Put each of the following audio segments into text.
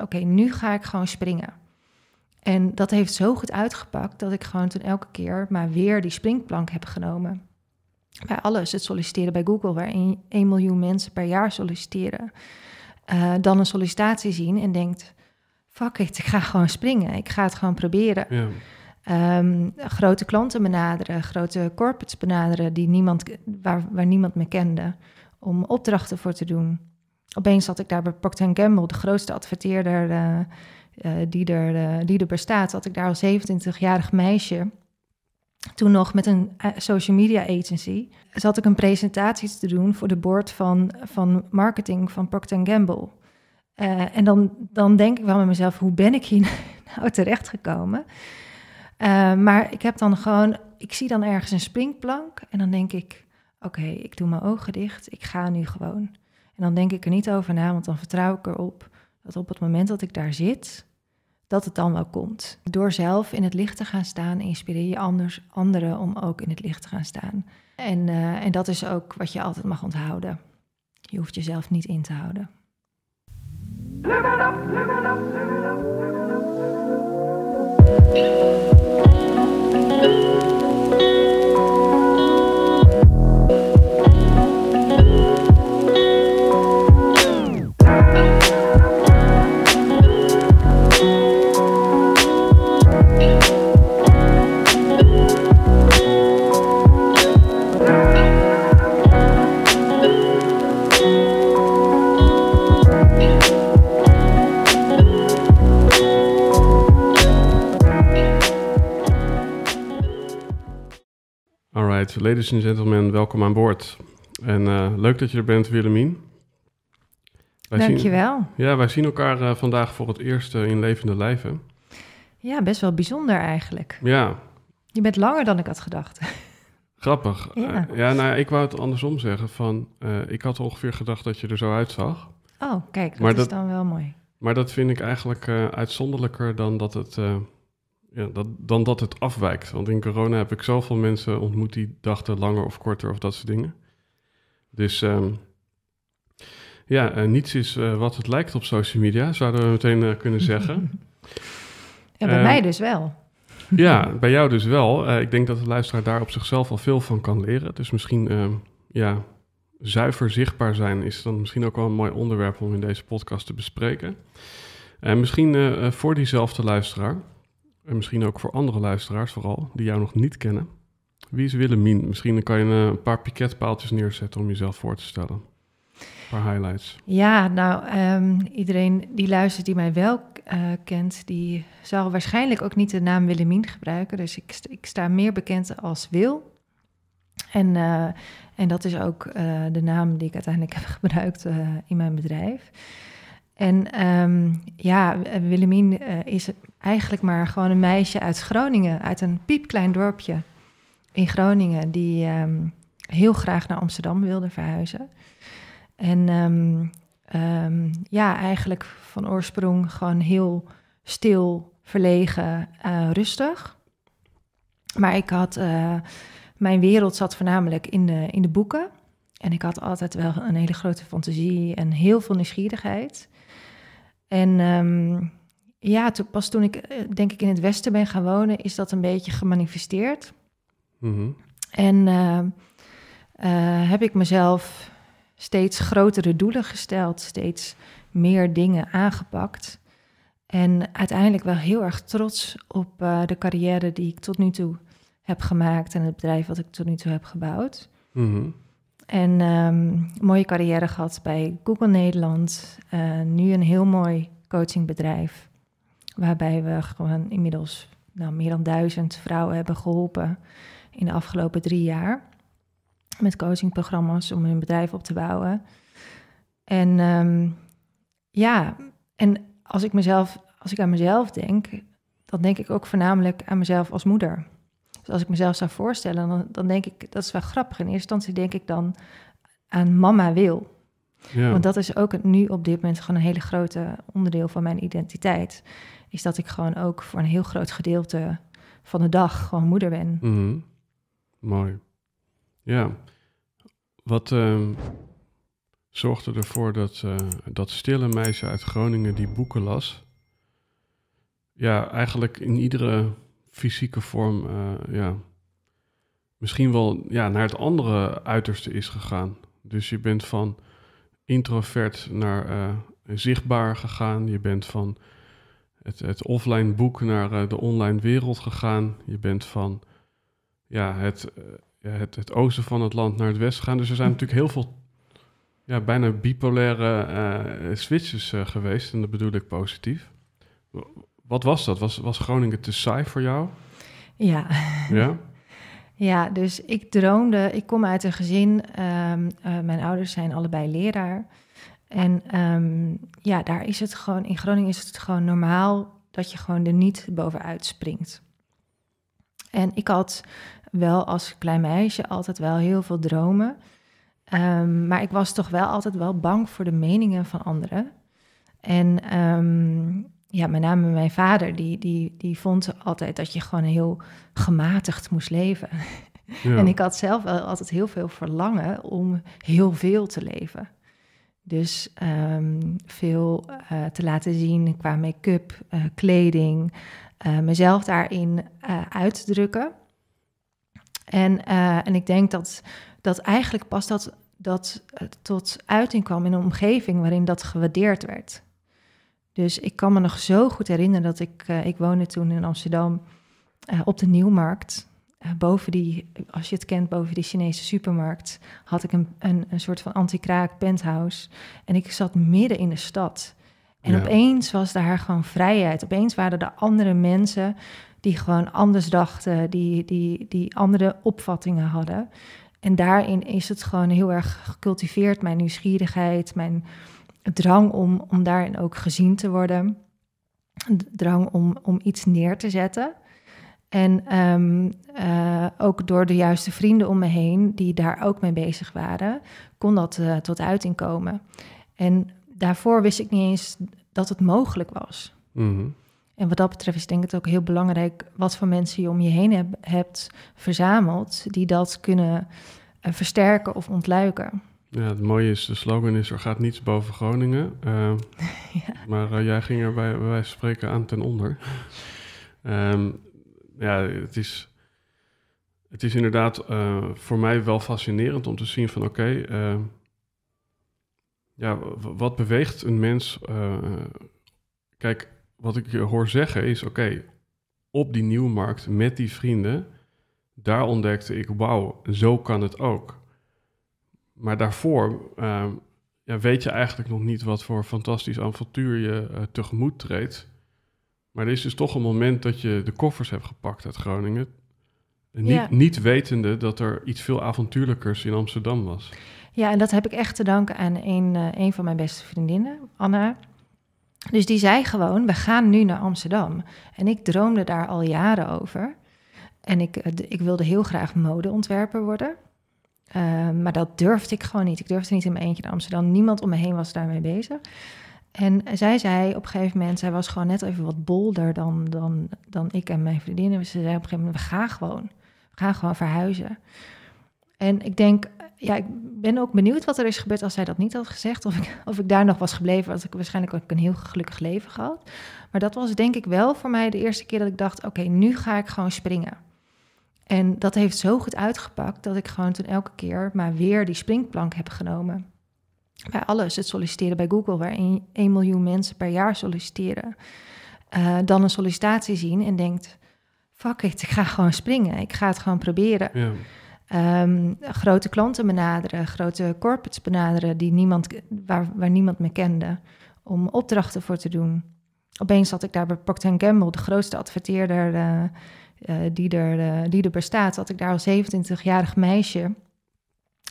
oké, nu ga ik gewoon springen. En dat heeft zo goed uitgepakt dat ik gewoon toen elke keer maar weer die springplank heb genomen. Bij alles, het solliciteren bij Google, waar 1 miljoen mensen per jaar solliciteren. Eh, dan een sollicitatie zien en denkt, fuck it, ik ga gewoon springen. Ik ga het gewoon proberen. Ja. Ehm, grote klanten benaderen, grote corporates benaderen die niemand, waar, waar niemand me kende, om opdrachten voor te doen opeens zat ik daar bij Procter Gamble, de grootste adverteerder eh, eh, die, er, eh, die er bestaat. Zat ik daar als 27-jarig meisje. Toen nog met een social media agency. Zat ik een presentatie te doen voor de board van, van marketing van Procter Gamble. en dan, dan denk ik wel met mezelf, hoe ben ik hier nou terechtgekomen? maar ik heb dan gewoon, ik zie dan ergens een springplank en dan denk ik, oké, ik doe mijn ogen dicht, ik ga nu gewoon. En dan denk ik er niet over na, want dan vertrouw ik erop dat op het moment dat ik daar zit, dat het dan wel komt. Door zelf in het licht te gaan staan, inspireer je anders anderen om ook in het licht te gaan staan. En, eh, en dat is ook wat je altijd mag onthouden. Je hoeft jezelf niet in te houden. Ladies and gentlemen, welkom aan boord. En eh, leuk dat je er bent, Willemien. Dankjewel. Zien, ja, wij zien elkaar eh, vandaag voor het eerst eh, in levende lijven. Ja, best wel bijzonder eigenlijk. Ja. Je bent langer dan ik had gedacht. Grappig. Ja, ja nou, ik wou het andersom zeggen. Van, ik had ongeveer gedacht dat je er zo uitzag. Oh, kijk, dat is dan wel mooi. Maar dat vind ik eigenlijk uitzonderlijker dan dat het ja, dat, dan dat het afwijkt. Want in corona heb ik zoveel mensen ontmoet die dachten langer of korter of dat soort dingen. Dus ehm, ja, eh, niets is eh, wat het lijkt op social media, zouden we meteen eh, kunnen zeggen. Ja, bij ehm, mij dus wel. Ja, bij jou dus wel. ik denk dat de luisteraar daar op zichzelf al veel van kan leren. Dus misschien, ehm, ja, zuiver zichtbaar zijn is dan misschien ook wel een mooi onderwerp om in deze podcast te bespreken. En misschien voor diezelfde luisteraar en misschien ook voor andere luisteraars vooral, die jou nog niet kennen. Wie is Willemien? Misschien kan je eh, een paar piketpaaltjes neerzetten om jezelf voor te stellen. Een paar highlights. Ja, nou, ehm, iedereen die luistert die mij wel eh, kent, die zal waarschijnlijk ook niet de naam Willemien gebruiken. Dus ik, ik sta meer bekend als Wil. En, eh, en dat is ook de naam die ik uiteindelijk heb gebruikt in mijn bedrijf. En ehm, ja, eh, Willemien eh, is eigenlijk maar gewoon een meisje uit Groningen, uit een piepklein dorpje in Groningen, die ehm, heel graag naar Amsterdam wilde verhuizen. En ehm, ja, eigenlijk van oorsprong gewoon heel stil, verlegen, uh, rustig. Maar ik had, mijn wereld zat voornamelijk in de, in de boeken. En ik had altijd wel een hele grote fantasie en heel veel nieuwsgierigheid. En ehm, ja, pas toen ik eh, denk ik in het Westen ben gaan wonen, is dat een beetje gemanifesteerd. Mhm. En ehm, eh, heb ik mezelf steeds grotere doelen gesteld, steeds meer dingen aangepakt. En uiteindelijk wel heel erg trots op eh, de carrière die ik tot nu toe heb gemaakt en het bedrijf wat ik tot nu toe heb gebouwd. Mm en um, mooie carrière gehad bij Google Nederland. Eh, nu een heel mooi coachingbedrijf. Waarbij we gewoon inmiddels nou, meer dan duizend vrouwen hebben geholpen in de afgelopen drie jaar. Met coachingprogramma's om hun bedrijf op te bouwen. En ehm, ja, en als ik, mezelf, als ik aan mezelf denk, dan denk ik ook voornamelijk aan mezelf als moeder. Dus als ik mezelf zou voorstellen, dan, dan denk ik, dat is wel grappig. In eerste instantie denk ik dan aan mama wil. Ja. Want dat is ook nu op dit moment gewoon een hele grote onderdeel van mijn identiteit. Is dat ik gewoon ook voor een heel groot gedeelte van de dag gewoon moeder ben. Mhm. Mooi. Ja. Wat ehm, zorgde ervoor dat eh, dat stille meisje uit Groningen die boeken las? Ja, eigenlijk in iedere fysieke vorm eh, ja, misschien wel ja, naar het andere uiterste is gegaan. Dus je bent van introvert naar eh, zichtbaar gegaan. Je bent van het, het offline boek naar eh, de online wereld gegaan. Je bent van ja, het, het, het oosten van het land naar het westen gegaan. Dus er zijn natuurlijk heel veel ja, bijna bipolaire switches geweest. En dat bedoel ik positief wat was dat? Was, was Groningen te saai voor jou? Ja. Ja? ja, dus ik droomde... Ik kom uit een gezin... Ehm, eh, mijn ouders zijn allebei leraar. En ehm, ja, daar is het gewoon... In Groningen is het gewoon normaal... dat je gewoon er niet bovenuit springt. En ik had wel als klein meisje altijd wel heel veel dromen. Ehm, maar ik was toch wel altijd wel bang voor de meningen van anderen. En um, ja, met name mijn vader, die, die, die vond altijd dat je gewoon heel gematigd moest leven. en ik had zelf wel altijd heel veel verlangen om heel veel te leven. Dus ehm, veel eh, te laten zien qua make-up, eh, kleding, eh, mezelf daarin uit te drukken. En, en ik denk dat, dat eigenlijk pas dat, dat tot uiting kwam in een omgeving waarin dat gewaardeerd werd. Dus ik kan me nog zo goed herinneren dat ik, eh, ik woonde toen in Amsterdam eh, op de Nieuwmarkt. Eh, boven die, als je het kent, boven die Chinese supermarkt had ik een, een, een soort van anti-kraak penthouse. En ik zat midden in de stad. En opeens was daar gewoon vrijheid. Opeens waren er andere mensen die gewoon anders dachten, die, die, die andere opvattingen hadden. En daarin is het gewoon heel erg gecultiveerd, mijn nieuwsgierigheid, mijn drang om, om daarin ook gezien te worden, drang om, om iets neer te zetten. En ehm, eh, ook door de juiste vrienden om me heen, die daar ook mee bezig waren, kon dat eh, tot uiting komen. En daarvoor wist ik niet eens dat het mogelijk was. Mhm. En wat dat betreft is denk ik het ook heel belangrijk wat voor mensen je om je heen hebt verzameld, die dat kunnen eh, versterken of ontluiken. Ja, het mooie is, de slogan is er gaat niets boven Groningen. Ehm, maar eh, jij ging er bij, bij spreken aan ten onder. Ehm, ja, het is, het is inderdaad eh, voor mij wel fascinerend om te zien van oké, ehm, ja, wat beweegt een mens? Eh, kijk, wat ik hoor zeggen is oké, op die nieuwe markt met die vrienden, daar ontdekte ik wauw, zo kan het ook maar daarvoor ehm, ja, weet je eigenlijk nog niet wat voor fantastisch avontuur je eh, tegemoet treedt. Maar er is dus toch een moment dat je de koffers hebt gepakt uit Groningen. Niet, niet wetende dat er iets veel avontuurlijkers in Amsterdam was. Ja, en dat heb ik echt te danken aan een, eh, een van mijn beste vriendinnen, Anna. Dus die zei gewoon, we gaan nu naar Amsterdam. En ik droomde daar al jaren over. En ik, eh, ik wilde heel graag modeontwerper worden. Ehm, maar dat durfde ik gewoon niet. Ik durfde niet in mijn eentje naar Amsterdam. Niemand om me heen was daarmee bezig. En zij zei op een gegeven moment, zij was gewoon net even wat bolder dan, dan, dan ik en mijn vriendinnen. ze zei op een gegeven moment, we gaan gewoon. We gaan gewoon verhuizen. En ik denk, ja, ik ben ook benieuwd wat er is gebeurd als zij dat niet had gezegd. Of ik, of ik daar nog was gebleven, was ik waarschijnlijk ook een heel gelukkig leven gehad. Maar dat was denk ik wel voor mij de eerste keer dat ik dacht, oké, nu ga ik gewoon springen. En dat heeft zo goed uitgepakt dat ik gewoon toen elke keer maar weer die springplank heb genomen. Bij alles, het solliciteren bij Google, waar 1 miljoen mensen per jaar solliciteren. Eh, dan een sollicitatie zien en denkt, fuck it, ik ga gewoon springen. Ik ga het gewoon proberen. Ja. Ehm, grote klanten benaderen, grote corporates benaderen die niemand, waar, waar niemand me kende, om opdrachten voor te doen. Opeens zat ik daar bij Procter Gamble, de grootste adverteerder eh, eh, die, er, eh, die er bestaat, had ik daar als 27-jarig meisje,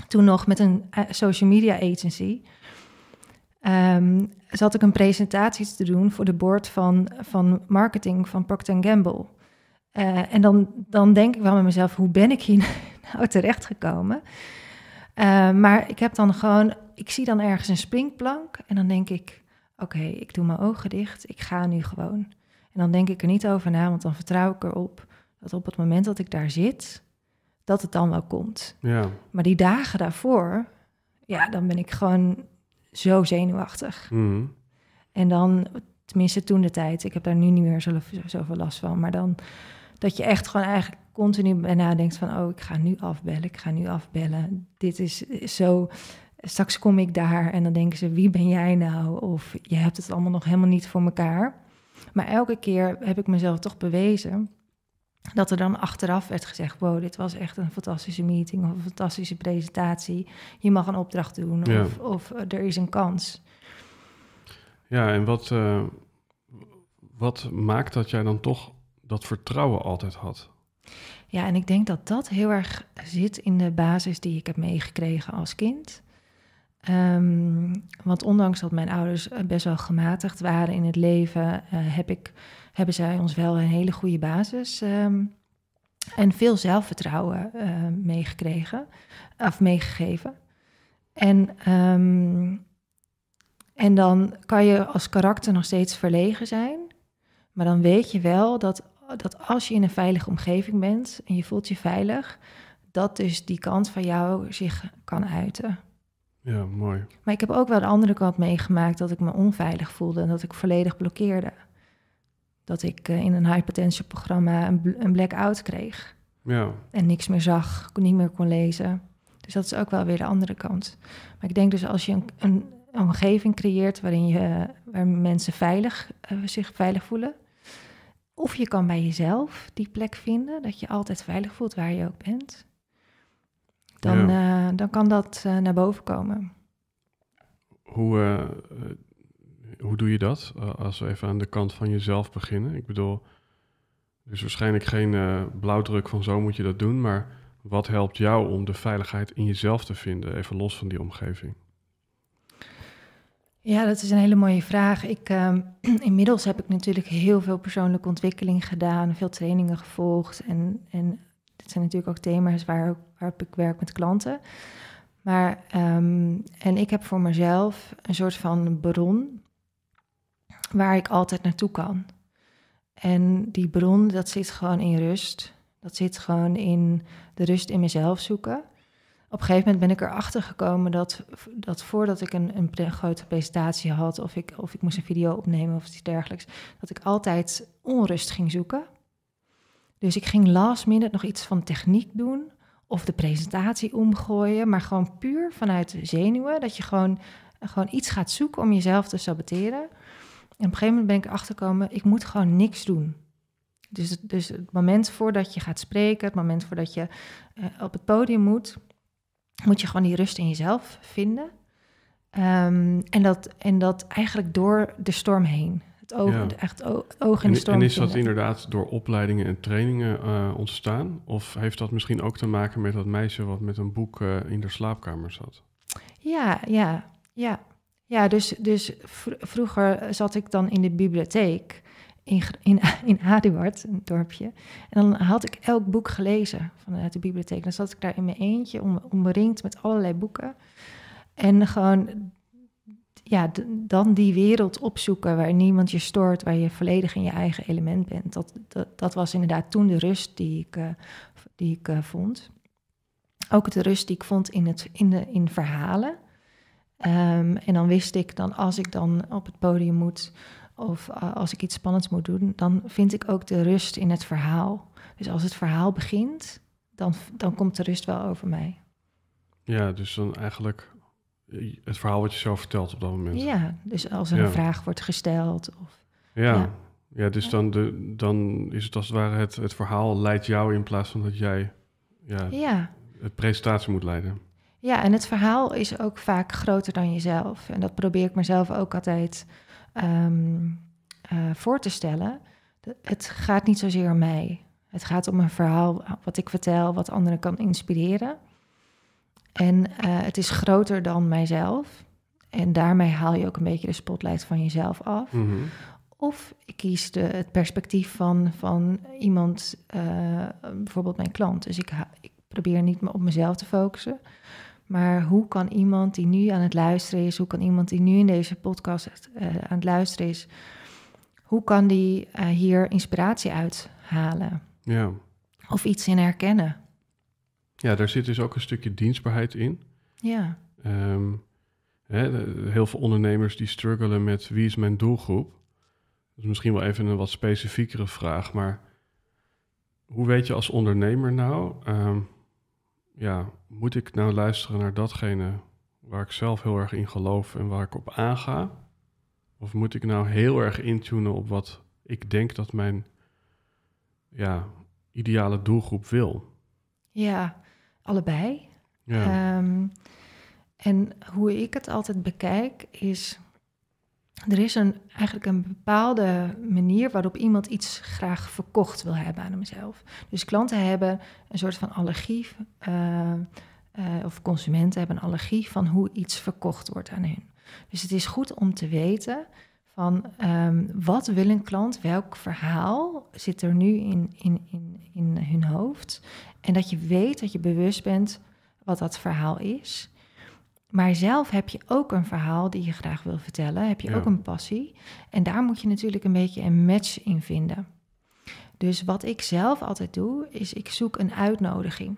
toen nog met een eh, social media agency, um, zat ik een presentatie te doen voor de board van, van marketing van Procter Gamble. en dan, dan denk ik wel met mezelf, hoe ben ik hier nou terechtgekomen? Uh, maar ik heb dan gewoon, ik zie dan ergens een springplank en dan denk ik, oké, ik doe mijn ogen dicht, ik ga nu gewoon. En dan denk ik er niet over na, want dan vertrouw ik erop dat op het moment dat ik daar zit, dat het dan wel komt. Ja. Maar die dagen daarvoor, ja, dan ben ik gewoon zo zenuwachtig. Mhm. En dan, tenminste toen de tijd, ik heb daar nu niet meer zoveel, last van, maar dan dat je echt gewoon eigenlijk continu nadenkt van, oh, ik ga nu afbellen, ik ga nu afbellen. Dit is zo, straks kom ik daar en dan denken ze, wie ben jij nou? Of je hebt het allemaal nog helemaal niet voor elkaar. Maar elke keer heb ik mezelf toch bewezen dat er dan achteraf werd gezegd: Wow, dit was echt een fantastische meeting of een fantastische presentatie. Je mag een opdracht doen of, eh, er is een kans. Ja, en wat, eh, wat maakt dat jij dan toch dat vertrouwen altijd had? Ja, en ik denk dat dat heel erg zit in de basis die ik heb meegekregen als kind. Ehm, want ondanks dat mijn ouders eh, best wel gematigd waren in het leven, heb ik hebben zij ons wel een hele goede basis ehm, en veel zelfvertrouwen ehm, meegekregen of meegegeven. En, ehm, en dan kan je als karakter nog steeds verlegen zijn, maar dan weet je wel dat, dat als je in een veilige omgeving bent en je voelt je veilig, dat dus die kant van jou zich kan uiten. Ja, mooi. Maar ik heb ook wel de andere kant meegemaakt dat ik me onveilig voelde en dat ik volledig blokkeerde dat ik eh, in een high potential programma een, een blackout kreeg. Ja. En niks meer zag, niet meer kon lezen. Dus dat is ook wel weer de andere kant. Maar ik denk dus als je een, een omgeving creëert waarin je, waar mensen veilig, eh, zich veilig voelen. Of je kan bij jezelf die plek vinden, dat je altijd veilig voelt waar je ook bent. Dan, eh, dan kan dat naar boven komen. Hoe hoe doe je dat? Eh, als we even aan de kant van jezelf beginnen. Ik bedoel, er is waarschijnlijk geen eh, blauwdruk van zo moet je dat doen, maar wat helpt jou om de veiligheid in jezelf te vinden, even los van die omgeving? Ja, dat is een hele mooie vraag. Ik, ehm, inmiddels heb ik natuurlijk heel veel persoonlijke ontwikkeling gedaan, veel trainingen gevolgd. En, en dit zijn natuurlijk ook thema's waar, waarop ik werk met klanten. Maar, ehm, en ik heb voor mezelf een soort van bron waar ik altijd naartoe kan. En die bron, dat zit gewoon in rust. Dat zit gewoon in de rust in mezelf zoeken. Op een gegeven moment ben ik erachter gekomen dat, dat voordat ik een, een grote presentatie had, of ik, of ik moest een video opnemen of iets dergelijks, dat ik altijd onrust ging zoeken. Dus ik ging last minute nog iets van techniek doen of de presentatie omgooien, maar gewoon puur vanuit zenuwen, dat je gewoon, gewoon iets gaat zoeken om jezelf te saboteren op een gegeven moment ben ik achterkomen: ik moet gewoon niks doen. Dus, dus het moment voordat je gaat spreken, het moment voordat je eh, op het podium moet, moet je gewoon die rust in jezelf vinden. Ehm, en, dat, en dat eigenlijk door de storm heen. Het oog, ja. echt oog in de storm. En, en is dat inderdaad door opleidingen en trainingen eh, ontstaan? Of heeft dat misschien ook te maken met dat meisje wat met een boek eh, in de slaapkamer zat? Ja, ja, ja. Ja, dus, dus vroeger zat ik dan in de bibliotheek in, in, in een dorpje. En dan had ik elk boek gelezen vanuit de bibliotheek. Dan zat ik daar in mijn eentje, om, omringd met allerlei boeken. En gewoon, ja, dan die wereld opzoeken waar niemand je stoort, waar je volledig in je eigen element bent. Dat, dat, was inderdaad toen de rust die ik, eh, die ik eh, vond. Ook de rust die ik vond in, het, in, de, in verhalen. Ehm, en dan wist ik dan, als ik dan op het podium moet of eh, als ik iets spannends moet doen, dan vind ik ook de rust in het verhaal. Dus als het verhaal begint, dan, dan komt de rust wel over mij. Ja, dus dan eigenlijk eh, het verhaal wat je zelf vertelt op dat moment. Ja, dus als er een vraag wordt gesteld. Of, ja. ja. dus Dan, de, dan is het als het ware het, het verhaal leidt jou in plaats van dat jij ja, het presentatie moet leiden. Ja, en het verhaal is ook vaak groter dan jezelf. En dat probeer ik mezelf ook altijd ehm, eh, voor te stellen. Het gaat niet zozeer om mij. Het gaat om een verhaal wat ik vertel, wat anderen kan inspireren. En eh, het is groter dan mijzelf. En daarmee haal je ook een beetje de spotlight van jezelf af. Mhm. Of ik kies de, het perspectief van, van iemand, eh, bijvoorbeeld mijn klant. Dus ik, ik probeer niet op mezelf te focussen. Maar hoe kan iemand die nu aan het luisteren is, hoe kan iemand die nu in deze podcast eh, aan het luisteren is, hoe kan die eh, hier inspiratie uit halen? Ja. Of iets in herkennen? Ja, daar zit dus ook een stukje dienstbaarheid in. Ja. Ehm, hè, heel veel ondernemers die struggelen met wie is mijn doelgroep. Dat is misschien wel even een wat specifiekere vraag, maar hoe weet je als ondernemer nou ehm, ja, moet ik nou luisteren naar datgene waar ik zelf heel erg in geloof en waar ik op aanga? Of moet ik nou heel erg intunen op wat ik denk dat mijn ja, ideale doelgroep wil? Ja, allebei. Ja. Ehm, en hoe ik het altijd bekijk is er is een, eigenlijk een bepaalde manier waarop iemand iets graag verkocht wil hebben aan hemzelf. Dus klanten hebben een soort van allergie, eh, eh, of consumenten hebben een allergie van hoe iets verkocht wordt aan hen. Dus het is goed om te weten van ehm, wat wil een klant, welk verhaal zit er nu in, in, in, in hun hoofd. En dat je weet, dat je bewust bent wat dat verhaal is. Maar zelf heb je ook een verhaal die je graag wil vertellen. Heb je ook een passie. En daar moet je natuurlijk een beetje een match in vinden. Dus wat ik zelf altijd doe, is ik zoek een uitnodiging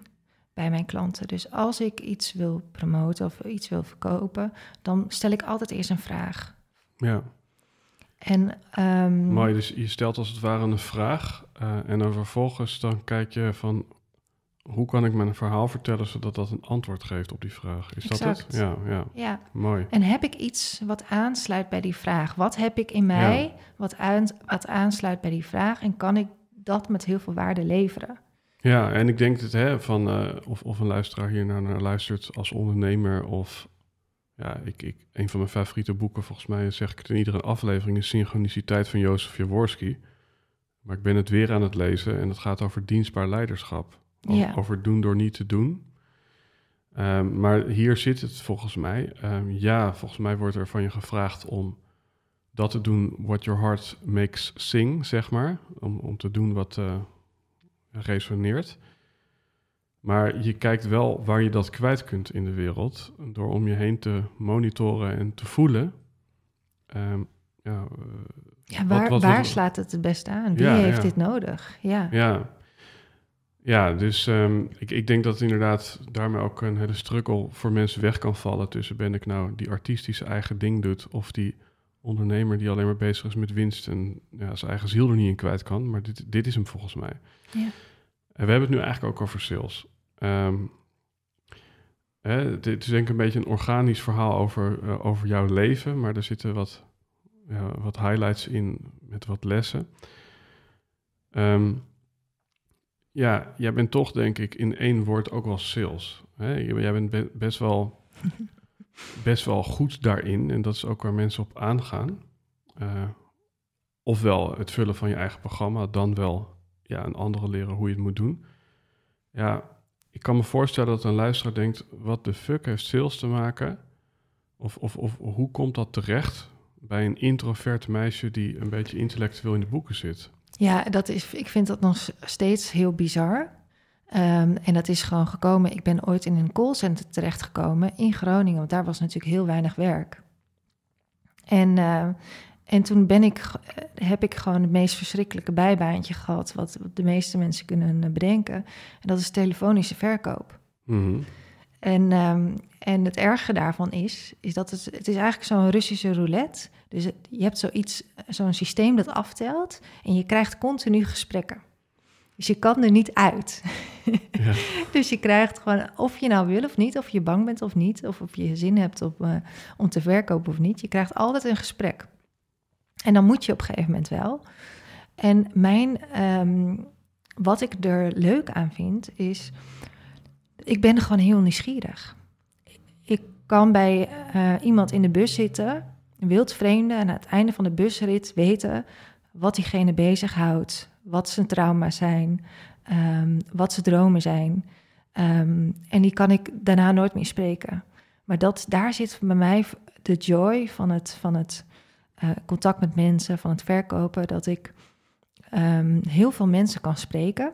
bij mijn klanten. Dus als ik iets wil promoten of iets wil verkopen, dan stel ik altijd eerst een vraag. Ja. En, um... Ehm, Mooi, dus je stelt als het ware een vraag eh, en dan vervolgens dan kijk je van hoe kan ik mijn verhaal vertellen zodat dat een antwoord geeft op die vraag? Is dat het? Ja, ja, mooi. En heb ik iets wat aansluit bij die vraag? Wat heb ik in mij wat, uit wat aansluit bij die vraag? En kan ik dat met heel veel waarde leveren? Ja, en ik denk dat hè, van, eh, of, of een luisteraar hier naar luistert als ondernemer of ja, ik, ik, een van mijn favoriete boeken, volgens mij zeg ik het in iedere aflevering, is Synchroniciteit van Jozef Jaworski. Maar ik ben het weer aan het lezen en het gaat over dienstbaar leiderschap. Over doen door niet te doen. Ehm, maar hier zit het volgens mij. Ehm, ja, volgens mij wordt er van je gevraagd om dat te doen what your heart makes sing, zeg maar. Om, om te doen wat eh, resoneert. Maar je kijkt wel waar je dat kwijt kunt in de wereld. Door om je heen te monitoren en te voelen. Ehm, ja, eh, waar, wat, waar slaat het het best aan? Wie heeft dit nodig? Ja. ja, ja, dus ehm, ik, ik denk dat inderdaad daarmee ook een hele struggle voor mensen weg kan vallen. Tussen ben ik nou die artiest eigen ding doet, of die ondernemer die alleen maar bezig is met winst en ja, zijn eigen ziel er niet in kwijt kan. Maar dit, dit is hem volgens mij. Ja. En we hebben het nu eigenlijk ook over sales. Um, hè, dit is denk ik een beetje een organisch verhaal over, eh, over jouw leven, maar er zitten wat, wat highlights in met wat lessen. Um, ja, jij bent toch denk ik in één woord ook wel sales. Hè? Jij bent best, wel, best wel goed daarin en dat is ook waar mensen op aangaan. Eh, ofwel het vullen van je eigen programma, dan wel ja, een andere leren hoe je het moet doen. Ja, ik kan me voorstellen dat een luisteraar denkt: wat de fuck heeft sales te maken? Of, of, of hoe komt dat terecht bij een introvert meisje die een beetje intellectueel in de boeken zit? Ja, dat is, ik vind dat nog steeds heel bizar. Ehm, en dat is gewoon gekomen. Ik ben ooit in een callcenter terechtgekomen in Groningen, want daar was natuurlijk heel weinig werk. En, ehm, en toen ben ik, eh, heb ik gewoon het meest verschrikkelijke bijbaantje gehad, wat de meeste mensen kunnen eh, bedenken. En dat is telefonische verkoop. Mhm. En, ehm, en het erge daarvan is, is dat het, het is eigenlijk zo'n Russische roulette is dus je hebt zoiets, zo'n systeem dat aftelt en je krijgt continu gesprekken. Dus je kan er niet uit. Ja. dus je krijgt gewoon, of je nou wil of niet, of je bang bent of niet, of of je zin hebt op, eh, om te verkopen of niet, je krijgt altijd een gesprek. En dan moet je op een gegeven moment wel. En mijn, ehm, wat ik er leuk aan vind, is, ik ben gewoon heel nieuwsgierig. Ik kan bij eh, iemand in de bus zitten wildvreemden aan het einde van de busrit weten wat diegene bezighoudt, wat zijn trauma's zijn, ehm, wat zijn dromen zijn. Ehm, en die kan ik daarna nooit meer spreken. Maar dat, daar zit bij mij de joy van het, van het eh, contact met mensen, van het verkopen, dat ik ehm, heel veel mensen kan spreken,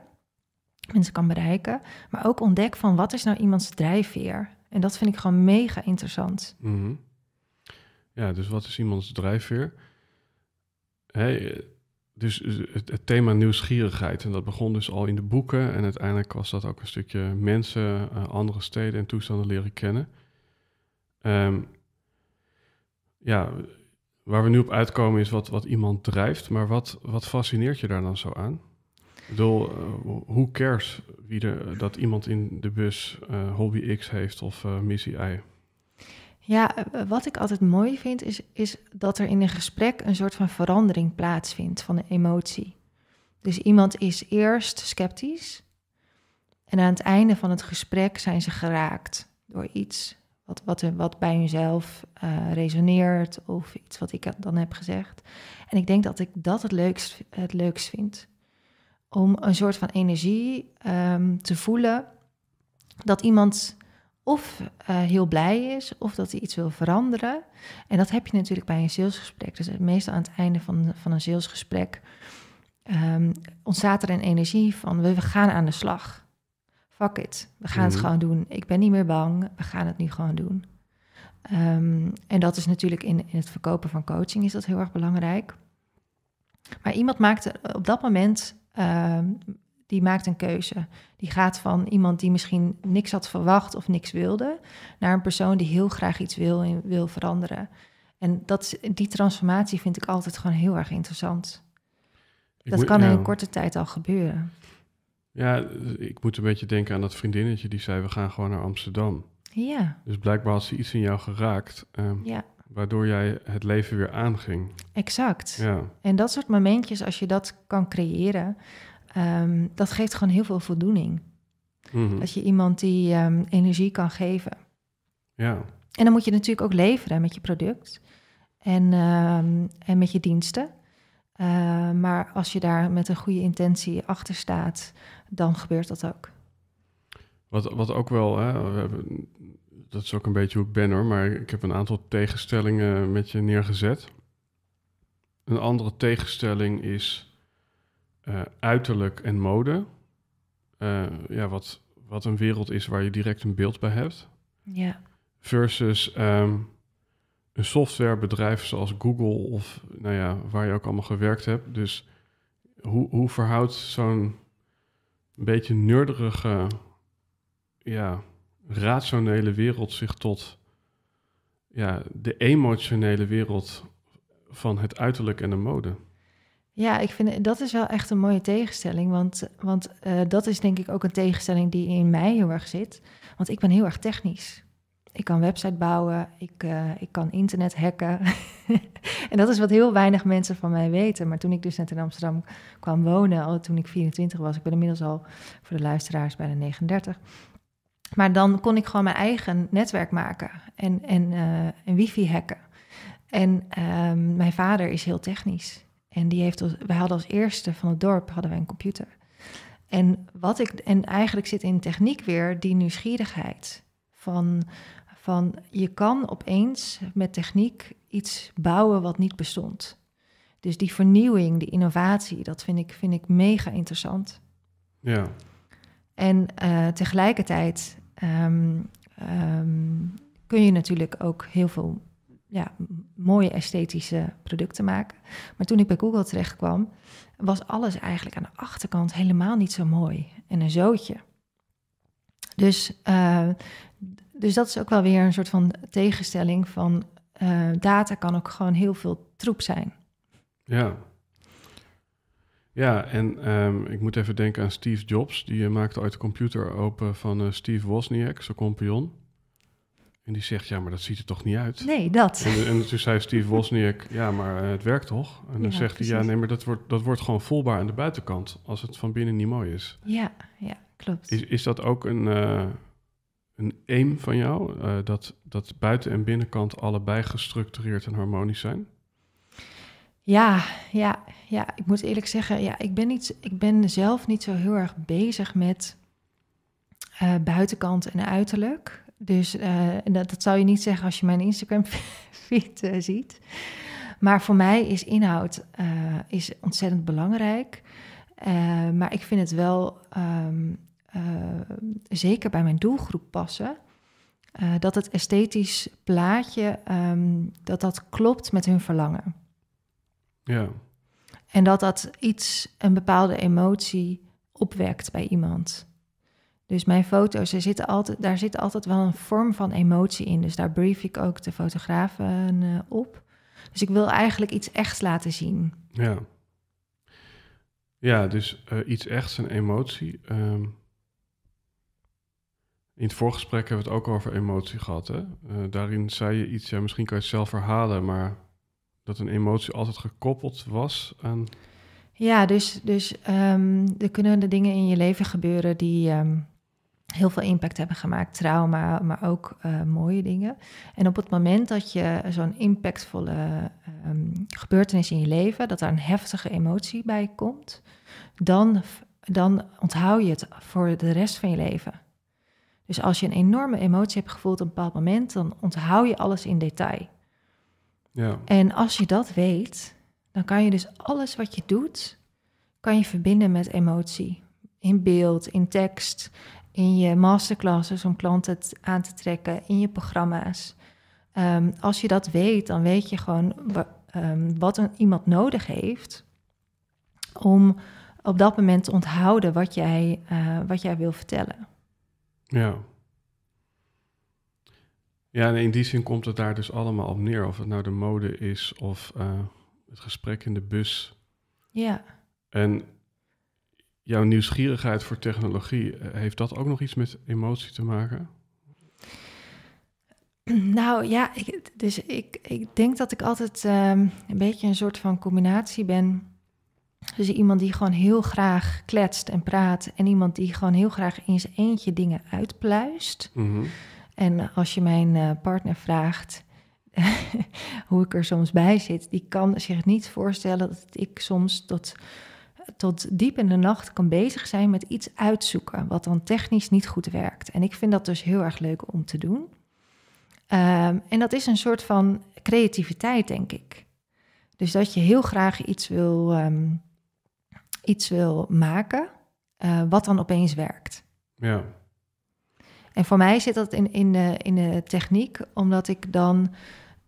mensen kan bereiken, maar ook ontdek van wat is nou iemands drijfveer. En dat vind ik gewoon mega interessant. Mhm. Ja, dus wat is iemands drijfveer? Hey, dus het, het, thema nieuwsgierigheid. En dat begon dus al in de boeken. En uiteindelijk was dat ook een stukje mensen, eh, andere steden en toestanden leren kennen. Ehm, ja, waar we nu op uitkomen is wat, wat iemand drijft. Maar wat, wat fascineert je daar dan zo aan? Ik bedoel, eh, hoe kers cares wie er, dat iemand in de bus eh, hobby X heeft of missie Y? Ja, eh, eh, wat ik altijd mooi vind is, is dat er in een gesprek een soort van verandering plaatsvindt van de emotie. Dus iemand is eerst sceptisch en aan het einde van het gesprek zijn ze geraakt door iets wat, wat, eh, wat bij hunzelf resoneert of iets wat ik dan heb gezegd. En ik denk dat ik dat het leukst, het leukst vind. Om een soort van energie ehm, te voelen dat iemand of eh, heel blij is, of dat hij iets wil veranderen. En dat heb je natuurlijk bij een salesgesprek. Dus meestal aan het einde van, van een salesgesprek ehm, ontstaat er een energie van we, we, gaan aan de slag. Fuck it, we gaan het mhm. gewoon doen. Ik ben niet meer bang, we gaan het nu gewoon doen. Ehm, en dat is natuurlijk in, in het verkopen van coaching is dat heel erg belangrijk. Maar iemand maakt op dat moment ehm, die maakt een keuze. Die gaat van iemand die misschien niks had verwacht of niks wilde, naar een persoon die heel graag iets wil en wil veranderen. En dat, die transformatie vind ik altijd gewoon heel erg interessant. dat kan in een nou. korte tijd al gebeuren. Ja, ik moet een beetje denken aan dat vriendinnetje die zei: we gaan gewoon naar Amsterdam. Ja. Dus blijkbaar had ze iets in jou geraakt. Ehm, waardoor jij het leven weer aanging. Exact. Ja. En dat soort momentjes, als je dat kan creëren, Ehm, dat geeft gewoon heel veel voldoening. Mhm. Dat je iemand die ehm, energie kan geven. Ja. En dan moet je natuurlijk ook leveren met je product en, ehm, en met je diensten. maar als je daar met een goede intentie achter staat, dan gebeurt dat ook. Wat, wat ook wel, hè, we hebben, dat is ook een beetje hoe ik ben hoor, maar ik heb een aantal tegenstellingen met je neergezet. Een andere tegenstelling is eh, uiterlijk en mode. Eh, ja, wat, wat een wereld is waar je direct een beeld bij hebt. Ja. Versus ehm, een softwarebedrijf zoals Google of nou ja, waar je ook allemaal gewerkt hebt. Dus hoe, hoe verhoudt zo'n beetje nerdige, ja, rationele wereld zich tot ja, de emotionele wereld van het uiterlijk en de mode? Ja, ik vind dat is wel echt een mooie tegenstelling. Want, want eh, dat is denk ik ook een tegenstelling die in mij heel erg zit. Want ik ben heel erg technisch. Ik kan website bouwen, ik, eh, ik kan internet hacken. en dat is wat heel weinig mensen van mij weten. Maar toen ik dus net in Amsterdam kwam wonen, al toen ik 24 was, ik ben inmiddels al voor de luisteraars bijna 39. Maar dan kon ik gewoon mijn eigen netwerk maken en, en, uh, en wifi hacken. En ehm, mijn vader is heel technisch. En die heeft, we hadden als eerste van het dorp hadden wij een computer. En, wat ik, en eigenlijk zit in techniek weer die nieuwsgierigheid. Van, van je kan opeens met techniek iets bouwen wat niet bestond. Dus die vernieuwing, die innovatie, dat vind ik, vind ik mega interessant. Ja. En eh, tegelijkertijd ehm, ehm, kun je natuurlijk ook heel veel ja, mooie esthetische producten maken. Maar toen ik bij Google terechtkwam was alles eigenlijk aan de achterkant helemaal niet zo mooi en een zootje. Dus, eh, dus dat is ook wel weer een soort van tegenstelling van eh, data kan ook gewoon heel veel troep zijn. Ja. Ja, en ehm, ik moet even denken aan Steve Jobs. Die eh, maakte ooit de computer open van Steve Wozniak, zijn compagnon. En die zegt, ja, maar dat ziet er toch niet uit? Nee, dat. En, en toen zei Steve Wozniak, ja, maar eh, het werkt toch? En dan zegt hij, ja, nee, maar dat wordt, dat wordt gewoon voelbaar aan de buitenkant... als het van binnen niet mooi is. Ja, ja, klopt. Is, is dat ook een, eh, een aim van jou? Eh, dat, dat buiten- en binnenkant allebei gestructureerd en harmonisch zijn? Ja, ja, ja. Ik moet eerlijk zeggen, ja, ik, ben niet, ik ben zelf niet zo heel erg bezig met buitenkant en uiterlijk. Dus eh, dat, zou je niet zeggen als je mijn Instagram feed eh, ziet. Maar voor mij is inhoud eh, is ontzettend belangrijk. maar ik vind het wel ehm, zeker bij mijn doelgroep passen. dat het esthetisch plaatje, ehm, dat dat klopt met hun verlangen. Ja. En dat dat iets, een bepaalde emotie opwekt bij iemand. Dus mijn foto's, er zitten altijd, daar zit altijd wel een vorm van emotie in. Dus daar brief ik ook de fotografen eh, op. Dus ik wil eigenlijk iets echt laten zien. Ja. Ja, dus eh, iets echts, een emotie. Ehm, in het voorgesprek hebben we het ook over emotie gehad. Hè? Eh, daarin zei je iets, ja, misschien kan je het zelf herhalen, maar dat een emotie altijd gekoppeld was aan. Ja, dus, dus ehm, er kunnen de dingen in je leven gebeuren die, ehm, heel veel impact hebben gemaakt. Trauma, maar ook eh, mooie dingen. En op het moment dat je zo'n impactvolle ehm, gebeurtenis in je leven, dat daar een heftige emotie bij komt, dan, dan onthoud je het voor de rest van je leven. Dus als je een enorme emotie hebt gevoeld op een bepaald moment, dan onthoud je alles in detail. Ja. En als je dat weet, dan kan je dus alles wat je doet, kan je verbinden met emotie. In beeld, in tekst in je masterclasses om klanten aan te trekken, in je programma's. Ehm, als je dat weet, dan weet je gewoon ehm, wat iemand nodig heeft om op dat moment te onthouden wat jij, eh, wat jij wil vertellen. Ja. Ja, en in die zin komt het daar dus allemaal op neer. Of het nou de mode is of eh, het gesprek in de bus. Ja. En jouw nieuwsgierigheid voor technologie, eh, heeft dat ook nog iets met emotie te maken? Nou ja, ik, dus ik, ik denk dat ik altijd ehm, een beetje een soort van combinatie ben. Dus iemand die gewoon heel graag kletst en praat. En iemand die gewoon heel graag in zijn eentje dingen uitpluist. Mhm. En als je mijn eh, partner vraagt hoe ik er soms bij zit, die kan zich niet voorstellen dat ik soms tot tot diep in de nacht kan bezig zijn met iets uitzoeken, wat dan technisch niet goed werkt. En ik vind dat dus heel erg leuk om te doen. Ehm, en dat is een soort van creativiteit, denk ik. Dus dat je heel graag iets wil, ehm, iets wil maken, eh, wat dan opeens werkt. Ja. En voor mij zit dat in, in, de, in de techniek, omdat ik dan,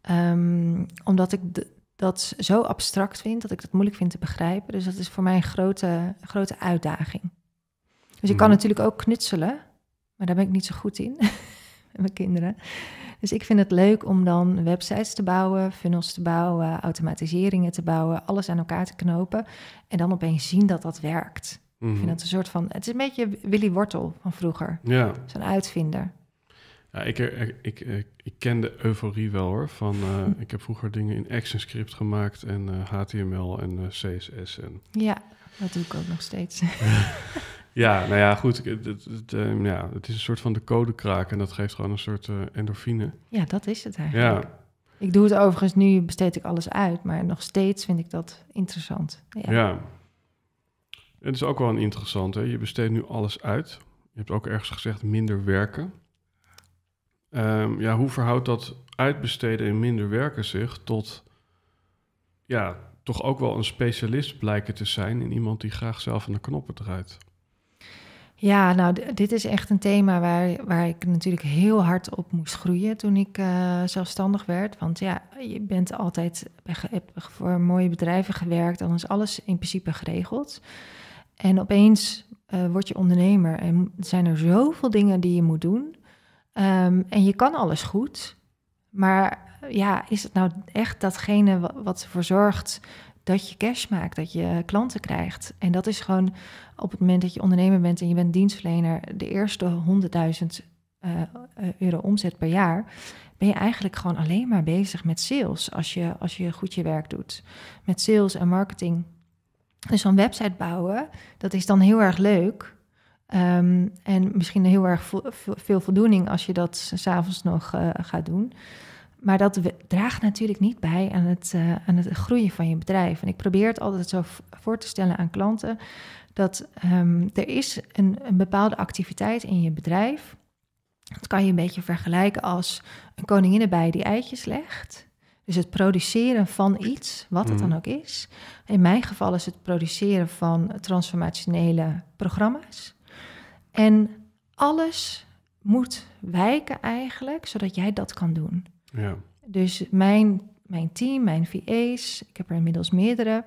ehm, omdat ik dat zo abstract vind dat ik dat moeilijk vind te begrijpen. Dus dat is voor mij een grote, grote uitdaging. Dus ik kan mhm. natuurlijk ook knutselen, maar daar ben ik niet zo goed in met mijn kinderen. Dus ik vind het leuk om dan websites te bouwen, funnels te bouwen, automatiseringen te bouwen, alles aan elkaar te knopen en dan opeens zien dat dat werkt. Ik vind mhm. dat een soort van, het is een beetje Willy Wortel van vroeger, ja. zo'n uitvinder. Ja, ik, eh, ik, ik, eh, ik, ken de euforie wel hoor. Van, eh, hm. ik heb vroeger dingen in ActionScript gemaakt en HTML en CSS. En... Ja, dat doe ik ook nog steeds. ja, nou ja, goed. Het, het, ja, het is een soort van de code kraken en dat geeft gewoon een soort endorfine. Ja, dat is het eigenlijk. Ja. Ik doe het overigens nu, besteed ik alles uit, maar nog steeds vind ik dat interessant. Ja. ja. Het is ook wel een interessant, Je besteedt nu alles uit. Je hebt ook ergens gezegd minder werken. Ehm, ja, hoe verhoudt dat uitbesteden en minder werken zich tot ja, toch ook wel een specialist blijken te zijn in iemand die graag zelf aan de knoppen draait? Ja, nou, dit is echt een thema waar, waar ik natuurlijk heel hard op moest groeien toen ik eh, zelfstandig werd. Want ja, je bent altijd voor mooie bedrijven gewerkt, dan is alles in principe geregeld. En opeens eh, word je ondernemer en zijn er zoveel dingen die je moet doen. Ehm, en je kan alles goed, maar ja, is het nou echt datgene wat, wat ervoor zorgt dat je cash maakt, dat je klanten krijgt? En dat is gewoon op het moment dat je ondernemer bent en je bent dienstverlener, de eerste 100.000 eh, eh, euro omzet per jaar, ben je eigenlijk gewoon alleen maar bezig met sales als je, als je goed je werk doet. Met sales en marketing. Dus zo'n website bouwen, dat is dan heel erg leuk. Ehm, en misschien heel erg veel voldoening als je dat s'avonds nog eh, gaat doen. Maar dat draagt natuurlijk niet bij aan het, eh, aan het groeien van je bedrijf. En ik probeer het altijd zo voor te stellen aan klanten dat ehm, er is een, een bepaalde activiteit in je bedrijf. Dat kan je een beetje vergelijken als een koninginnenbij die eitjes legt. Dus het produceren van iets, wat het dan mhm. ook is. In mijn geval is het produceren van transformationele programma's. En alles moet wijken eigenlijk, zodat jij dat kan doen. Ja. Dus mijn, mijn team, mijn VA's, ik heb er inmiddels meerdere.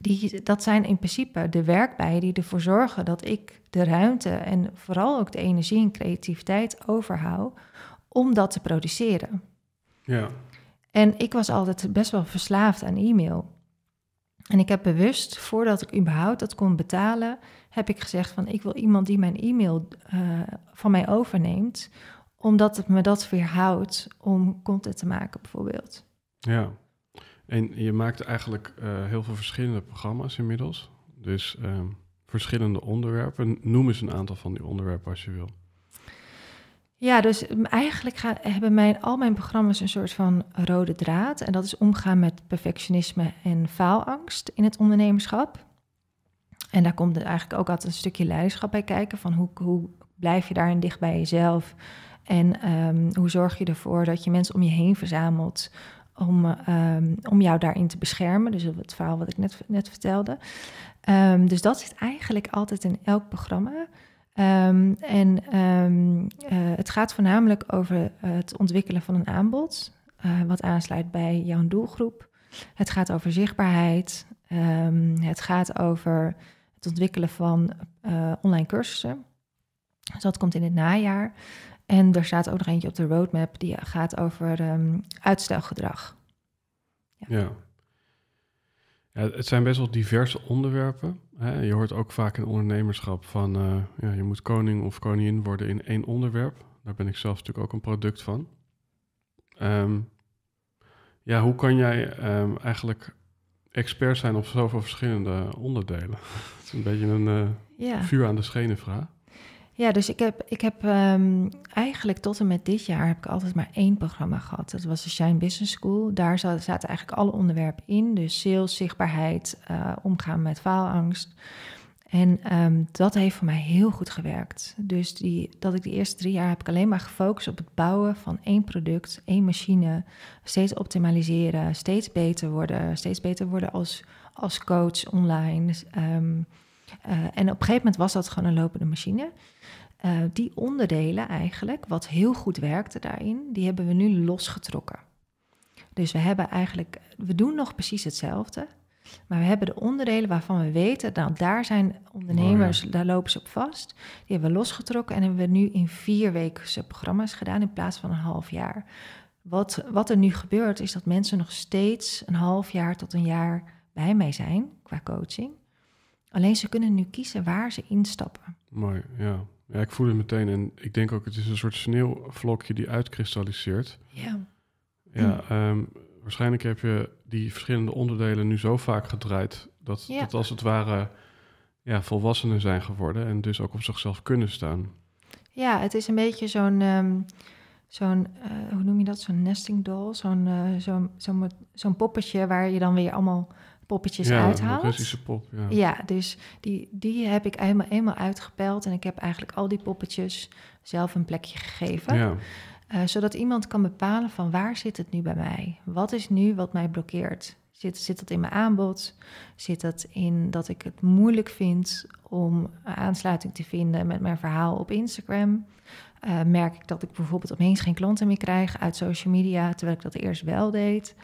Die, dat zijn in principe de werkbijen die ervoor zorgen dat ik de ruimte en vooral ook de energie en creativiteit overhoud om dat te produceren. Ja. En ik was altijd best wel verslaafd aan e-mail. En ik heb bewust, voordat ik überhaupt dat kon betalen, heb ik gezegd van ik wil iemand die mijn e-mail eh, van mij overneemt, omdat het me dat houdt om content te maken bijvoorbeeld. Ja, en je maakt eigenlijk eh, heel veel verschillende programma's inmiddels. Dus ehm, verschillende onderwerpen. Noem eens een aantal van die onderwerpen als je wil. Ja, dus eigenlijk hebben mijn, al mijn programma's een soort van rode draad. En dat is omgaan met perfectionisme en faalangst in het ondernemerschap. En daar komt er eigenlijk ook altijd een stukje leiderschap bij kijken. Van hoe, hoe blijf je daarin dicht bij jezelf? En ehm, hoe zorg je ervoor dat je mensen om je heen verzamelt om, ehm, om jou daarin te beschermen? Dus het verhaal wat ik net, net vertelde. Ehm, dus dat zit eigenlijk altijd in elk programma. Ehm, en ehm, eh, het gaat voornamelijk over eh, het ontwikkelen van een aanbod, eh, wat aansluit bij jouw doelgroep. Het gaat over zichtbaarheid. Ehm, het gaat over het ontwikkelen van online cursussen. Dus dat komt in het najaar. En er staat ook nog eentje op de roadmap die gaat over uitstelgedrag. ja. ja. Ja, het zijn best wel diverse onderwerpen. Hè? Je hoort ook vaak in ondernemerschap van eh, ja, je moet koning of koningin worden in één onderwerp. Daar ben ik zelf natuurlijk ook een product van. Ehm, ja, hoe kan jij ehm, eigenlijk expert zijn op zoveel verschillende onderdelen? Het is een beetje een eh, ja. vuur aan de schenen vraag. Ja, dus ik heb, ik heb ehm, eigenlijk tot en met dit jaar heb ik altijd maar één programma gehad. Dat was de Shine Business School. Daar zaten eigenlijk alle onderwerpen in. Dus sales, zichtbaarheid, eh, omgaan met faalangst. En ehm, dat heeft voor mij heel goed gewerkt. Dus die, dat ik de eerste drie jaar heb ik alleen maar gefocust op het bouwen van één product, één machine. Steeds optimaliseren, steeds beter worden, steeds beter worden als, als coach online. Um, eh, en op een gegeven moment was dat gewoon een lopende machine. Eh, die onderdelen eigenlijk, wat heel goed werkte daarin, die hebben we nu losgetrokken. Dus we hebben eigenlijk, we doen nog precies hetzelfde, maar we hebben de onderdelen waarvan we weten, nou daar zijn ondernemers, daar lopen ze op vast. Die hebben we losgetrokken en hebben we nu in vier weken programma's gedaan in plaats van een half jaar. Wat, wat er nu gebeurt is dat mensen nog steeds een half jaar tot een jaar bij mij zijn qua coaching. Alleen ze kunnen nu kiezen waar ze instappen. Mooi, ja. ja. Ik voel het meteen. En ik denk ook, het is een soort sneeuwvlokje die uitkristalliseert. Ja. Ja, ehm, waarschijnlijk heb je die verschillende onderdelen nu zo vaak gedraaid... dat, dat als het ware ja, volwassenen zijn geworden... en dus ook op zichzelf kunnen staan. Ja, het is een beetje zo'n... Ehm, zo'n, eh, hoe noem je dat, zo'n nesting doll, zo'n eh, zo'n zo'n poppetje waar je dan weer allemaal poppetjes ja, uithaalt. pop, ja. ja. dus die, die heb ik helemaal, eenmaal uitgepeld. En ik heb eigenlijk al die poppetjes zelf een plekje gegeven. Ja. Eh, zodat iemand kan bepalen van waar zit het nu bij mij? Wat is nu wat mij blokkeert? Zit, zit dat in mijn aanbod? Zit dat in dat ik het moeilijk vind om aansluiting te vinden met mijn verhaal op Instagram? Eh, merk ik dat ik bijvoorbeeld opeens geen klanten meer krijg uit social media, terwijl ik dat eerst wel deed?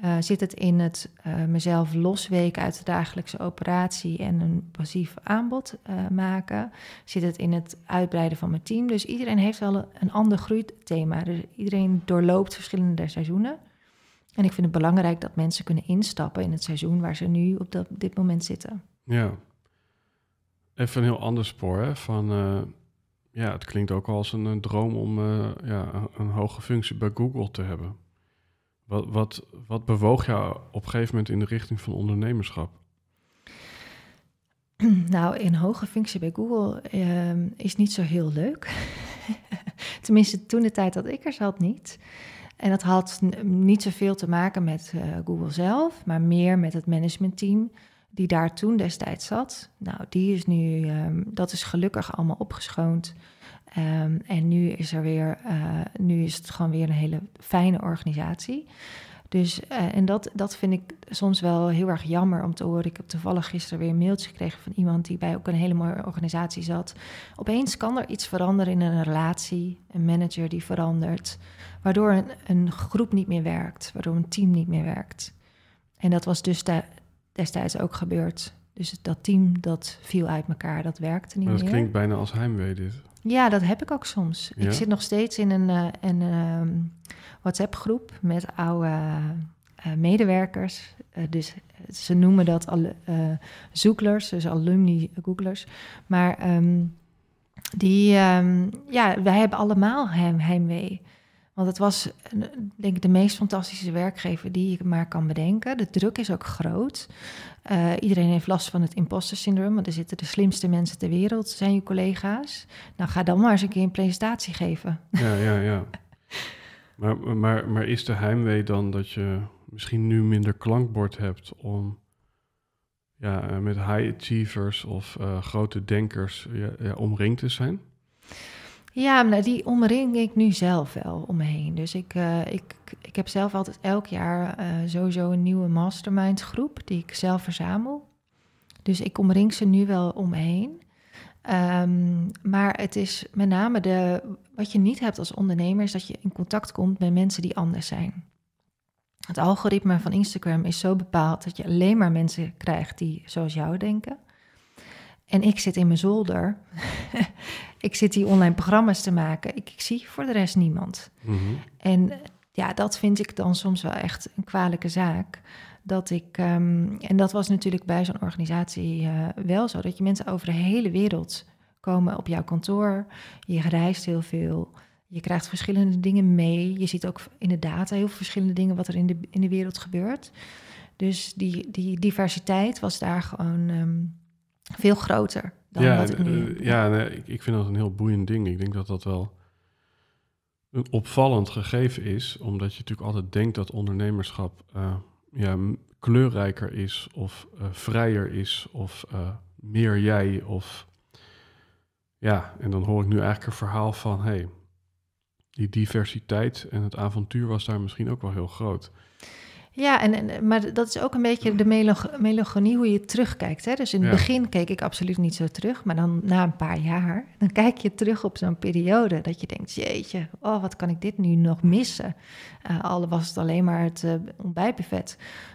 Eh, zit het in het eh, mezelf losweken uit de dagelijkse operatie en een passief aanbod eh, maken? Zit het in het uitbreiden van mijn team? Dus iedereen heeft wel een ander groeithema. Dus iedereen doorloopt verschillende seizoenen. En ik vind het belangrijk dat mensen kunnen instappen in het seizoen waar ze nu op dat, dit moment zitten. Ja. Even een heel ander spoor. Van, ja, het klinkt ook als een, droom om ja, een hoge functie bij Google te hebben. Wat, wat, wat bewoog jou op een gegeven moment in de richting van ondernemerschap? Nou, een hoge functie bij Google ehm, is niet zo heel leuk. Tenminste, toen de tijd dat ik er zat niet. En dat had niet zoveel te maken met eh, Google zelf, maar meer met het managementteam die daar toen destijds zat. Nou, die is nu, ehm, dat is gelukkig allemaal opgeschoond. Ehm, en nu is er weer, eh, nu is het gewoon weer een hele fijne organisatie. Dus, eh, en dat, dat vind ik soms wel heel erg jammer om te horen. Ik heb toevallig gisteren weer een mailtje gekregen van iemand die bij ook een hele mooie organisatie zat. Opeens kan er iets veranderen in een relatie, een manager die verandert, waardoor een, een groep niet meer werkt, waardoor een team niet meer werkt. En dat was dus destijds ook gebeurd. Dus dat team dat viel uit elkaar, dat werkte niet nou, meer. Dat klinkt bijna als heimwee dit. Ja, dat heb ik ook soms. Ik zit nog steeds in een, eh, ehm, WhatsApp-groep met oude eh, medewerkers. Eh, dus ze noemen dat al, zoeklers, dus alumni-googlers. Maar ehm, die, ehm, ja, wij hebben allemaal heim, heimwee. Want het was, denk ik, de meest fantastische werkgever die ik maar kan bedenken. De druk is ook groot. Eh, iedereen heeft last van het imposter syndroom, want er zitten de slimste mensen ter wereld, zijn je collega's. Nou, ga dan maar eens een keer een presentatie geven. Ja, ja, ja. maar, maar, maar is de heimwee dan dat je misschien nu minder klankbord hebt om ja, eh, met high achievers of eh, grote denkers ja, ja, omringd te zijn? Ja, nou, die omring ik nu zelf wel omheen. Dus ik, eh, ik, ik heb zelf altijd elk jaar eh, sowieso een nieuwe mastermind groep die ik zelf verzamel. Dus ik omring ze nu wel omheen. Ehm, maar het is met name de, wat je niet hebt als ondernemer, is dat je in contact komt met mensen die anders zijn. Het algoritme van Instagram is zo bepaald dat je alleen maar mensen krijgt die zoals jou denken. En ik zit in mijn zolder ik zit die online programma's te maken. Ik, ik zie voor de rest niemand. Mhm. En eh, ja, dat vind ik dan soms wel echt een kwalijke zaak. Dat ik, ehm, en dat was natuurlijk bij zo'n organisatie eh, wel zo, dat je mensen over de hele wereld komen op jouw kantoor. Je reist heel veel. Je krijgt verschillende dingen mee. Je ziet ook inderdaad heel veel verschillende dingen wat er in de, in de wereld gebeurt. Dus die, die diversiteit was daar gewoon ehm, veel groter ja, ik eh, ja, ik, ik vind dat een heel boeiend ding. Ik denk dat dat wel een opvallend gegeven is, omdat je natuurlijk altijd denkt dat ondernemerschap eh, ja, kleurrijker is of eh, vrijer is of meer jij of ja, en dan hoor ik nu eigenlijk een verhaal van hey, die diversiteit en het avontuur was daar misschien ook wel heel groot. Ja, en, maar dat is ook een beetje de melancholie hoe je terugkijkt. Hè? Dus in het begin keek ik absoluut niet zo terug. Maar dan na een paar jaar, dan kijk je terug op zo'n periode. Dat je denkt, jeetje, oh, wat kan ik dit nu nog missen? Uh, al was het alleen maar het uh,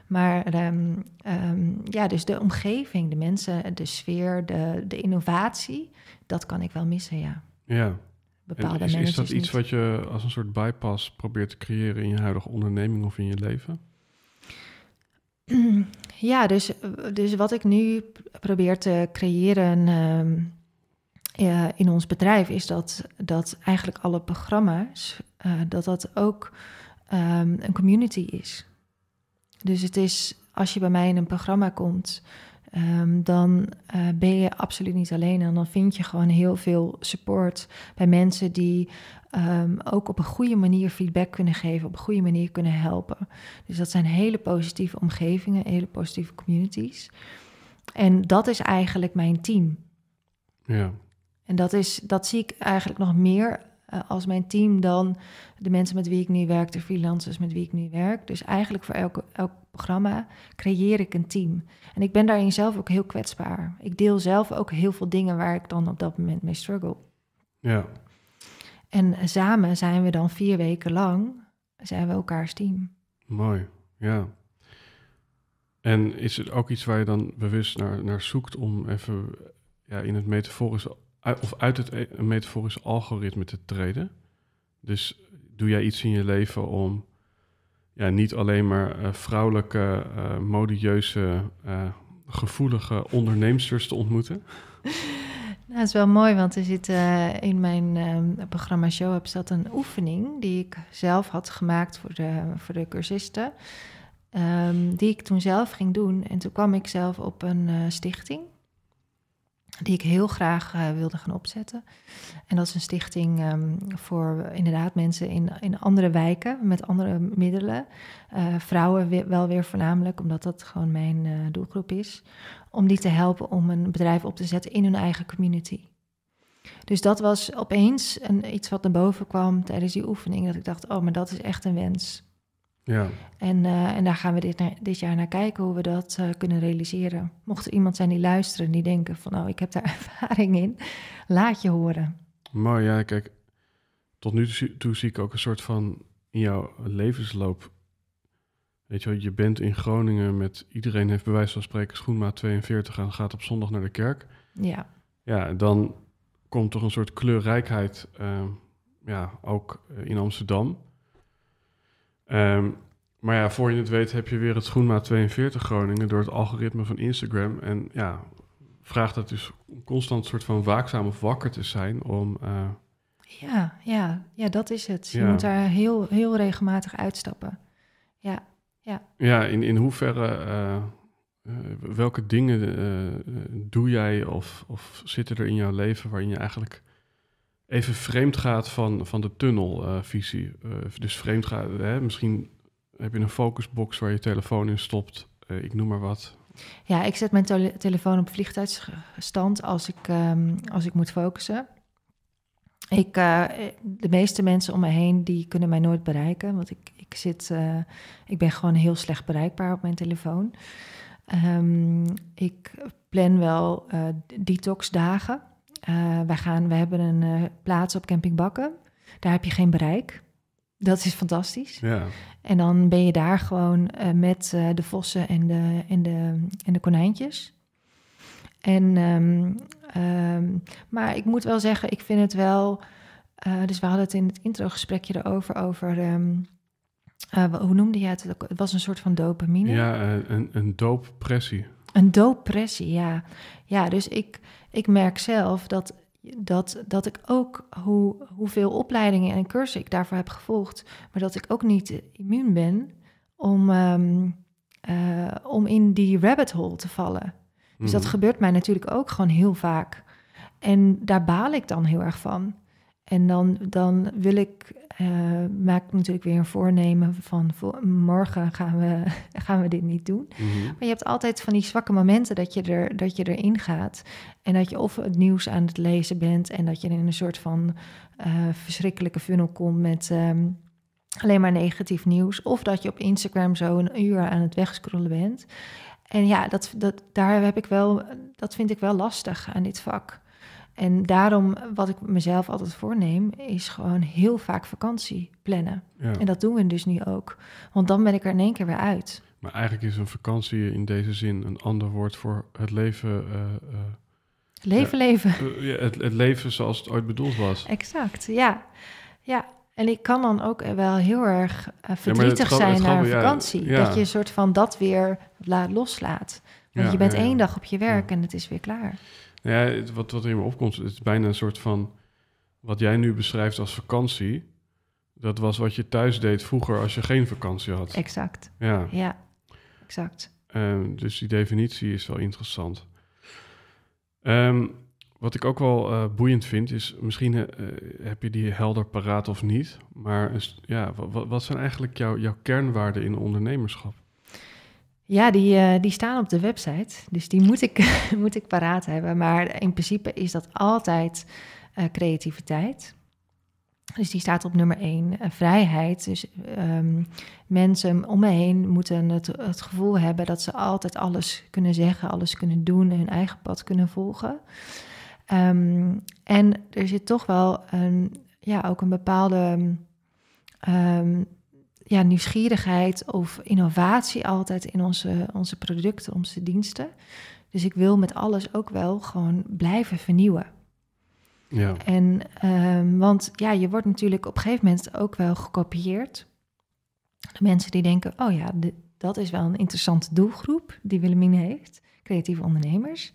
Maar ehm, ehm, ja, dus de omgeving, de mensen, de sfeer, de, de innovatie. Dat kan ik wel missen, ja. Ja, en is, is, dat iets wat je als een soort bypass probeert te creëren in je huidige onderneming of in je leven? ja, dus, dus wat ik nu probeer te creëren ehm, eh, in ons bedrijf is dat, dat eigenlijk alle programma's, eh, dat dat ook ehm, een community is. Dus het is als je bij mij in een programma komt, Ehm, dan eh, ben je absoluut niet alleen. En dan vind je gewoon heel veel support bij mensen die ehm, ook op een goede manier feedback kunnen geven, op een goede manier kunnen helpen. Dus dat zijn hele positieve omgevingen, hele positieve communities. En dat is eigenlijk mijn team. Ja. En dat, is, dat zie ik eigenlijk nog meer eh, als mijn team dan de mensen met wie ik nu werk, de freelancers met wie ik nu werk. Dus eigenlijk voor elke, elk programma creëer ik een team. En ik ben daarin zelf ook heel kwetsbaar. Ik deel zelf ook heel veel dingen waar ik dan op dat moment mee struggle. Ja. En samen zijn we dan vier weken lang, zijn we elkaars team. Mooi, ja. En is het ook iets waar je dan bewust naar, naar zoekt om even ja, in het metaforische of uit het e- metaforisch algoritme te treden. Dus doe jij iets in je leven om ja, niet alleen maar eh, vrouwelijke, eh, modieuze, eh, gevoelige onderneemsters te ontmoeten? Nou, dat is wel mooi, want er zit in mijn programma Show Up zat een oefening die ik zelf had gemaakt voor de, voor de cursisten. Ehm, die ik toen zelf ging doen. En toen kwam ik zelf op een stichting die ik heel graag eh, wilde gaan opzetten. En dat is een stichting ehm, voor inderdaad mensen in, in andere wijken met andere middelen. Eh, vrouwen wel weer voornamelijk, omdat dat gewoon mijn eh, doelgroep is. Om die te helpen om een bedrijf op te zetten in hun eigen community. Dus dat was opeens een, iets wat naar boven kwam tijdens die oefening. Dat ik dacht, oh, maar dat is echt een wens. Ja. En, eh, en daar gaan we dit, dit jaar naar kijken hoe we dat eh, kunnen realiseren. Mocht er iemand zijn die luisteren die denken van nou, oh, ik heb daar ervaring in, laat je horen. Maar ja, kijk, tot nu toe zie ik ook een soort van in jouw levensloop. Weet je je bent in Groningen met iedereen heeft bij wijze van spreken schoenmaat 42 en gaat op zondag naar de kerk. Ja. Ja, dan komt toch een soort kleurrijkheid, eh, ja, ook in Amsterdam. Ehm, maar ja, voor je het weet heb je weer het schoenmaat 42 Groningen door het algoritme van Instagram. En ja, vraagt dat dus constant soort van waakzaam of wakker te zijn om... Eh, ja, ja, ja, dat is het. Je moet daar heel, heel regelmatig uitstappen. Ja, ja. ja in, in hoeverre, eh, welke dingen eh, doe jij of, of zitten er in jouw leven waarin je eigenlijk even vreemd gaat van, van de tunnelvisie. Eh, eh, dus vreemd gaat, hè, misschien heb je een focusbox waar je telefoon in stopt. Eh, ik noem maar wat. Ja, ik zet mijn telefoon op vliegtuigstand als ik, ehm, als ik moet focussen. Ik, de meeste mensen om me heen die kunnen mij nooit bereiken, want ik, ik, zit, ik ben gewoon heel slecht bereikbaar op mijn telefoon. Ehm, ik plan wel detox dagen. Uh, wij gaan, we hebben een eh, plaats op Camping Bakken. Daar heb je geen bereik. Dat is fantastisch. Ja. En dan ben je daar gewoon eh, met de vossen en de, en de, en de konijntjes. En, ehm, ehm, maar ik moet wel zeggen, ik vind het wel. dus we hadden het in het introgesprekje erover, over. Ehm, hoe noemde je het? Het was een soort van dopamine. Ja, een, een dooppressie. Een dooppressie, ja. Ja, dus ik ik merk zelf dat, dat, dat ik ook, hoe, hoeveel opleidingen en cursussen ik daarvoor heb gevolgd, maar dat ik ook niet immuun ben om, ehm, eh, om in die rabbit hole te vallen. Dus dat mhm. gebeurt mij natuurlijk ook gewoon heel vaak. En daar baal ik dan heel erg van. En dan, dan wil ik uh, maak ik natuurlijk weer een voornemen van morgen gaan we, gaan we dit niet doen. Mhm. Maar je hebt altijd van die zwakke momenten dat je, er, dat je erin gaat. En dat je of het nieuws aan het lezen bent en dat je in een soort van eh, verschrikkelijke funnel komt met. Ehm, alleen maar negatief nieuws. Of dat je op Instagram zo een uur aan het wegscrollen bent. En ja, dat, dat, daar heb ik wel, dat vind ik wel lastig aan dit vak. En daarom, wat ik mezelf altijd voorneem, is gewoon heel vaak vakantie plannen. En dat doen we dus nu ook. Want dan ben ik er in één keer weer uit. Maar eigenlijk is een vakantie in deze zin een ander woord voor het leven. Eh, eh, leven, leven. Eh, het, het, leven zoals het ooit bedoeld was. Exact, ja. Ja, en ik kan dan ook wel heel erg verdrietig zijn naar vakantie. Dat je een soort van dat weer loslaat. Want je bent één dag op je werk en het is weer klaar. Ja, wat, wat er in me opkomt, het is bijna een soort van... Wat jij nu beschrijft als vakantie... Dat was wat je thuis deed vroeger als je geen vakantie had. Exact. Ja. Ja, exact. Ehm, dus die definitie is wel interessant. Ehm, wat ik ook wel eh, boeiend vind is, misschien eh, eh, heb je die helder paraat of niet, maar ja, wat, wat zijn eigenlijk jouw jouw kernwaarden in ondernemerschap? Ja, die, eh, die staan op de website. Dus die moet ik, moet ik paraat hebben. Maar in principe is dat altijd eh, creativiteit. Dus die staat op nummer één, eh, vrijheid. Dus ehm, mensen om me heen moeten het, het gevoel hebben dat ze altijd alles kunnen zeggen, alles kunnen doen, hun eigen pad kunnen volgen. Ehm, en er zit toch wel een, ja, ook een bepaalde ehm, ja, nieuwsgierigheid of innovatie altijd in onze, onze producten, onze diensten. Dus ik wil met alles ook wel gewoon blijven vernieuwen. Ja. En, ehm, want ja, je wordt natuurlijk op een gegeven moment ook wel gekopieerd. De mensen die denken, oh ja, dat is wel een interessante doelgroep die Willemine heeft, creatieve ondernemers.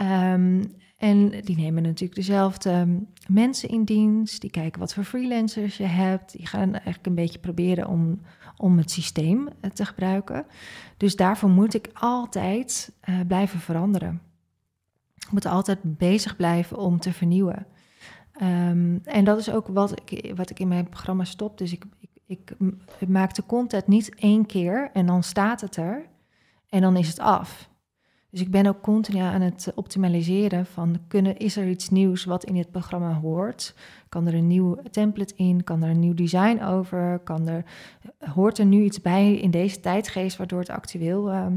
Um, en die nemen natuurlijk dezelfde ehm, mensen in dienst. Die kijken wat voor freelancers je hebt. Die gaan eigenlijk een beetje proberen om, om het systeem eh, te gebruiken. Dus daarvoor moet ik altijd eh, blijven veranderen. Ik moet altijd bezig blijven om te vernieuwen. Ehm, en dat is ook wat ik, wat ik in mijn programma stop. Dus ik, ik, ik, ik maak de content niet één keer en dan staat het er en dan is het af. Dus ik ben ook continu aan het optimaliseren van kunnen, is er iets nieuws wat in dit programma hoort? Kan er een nieuw template in? Kan er een nieuw design over? Kan er, hoort er nu iets bij in deze tijdgeest waardoor het actueel ehm,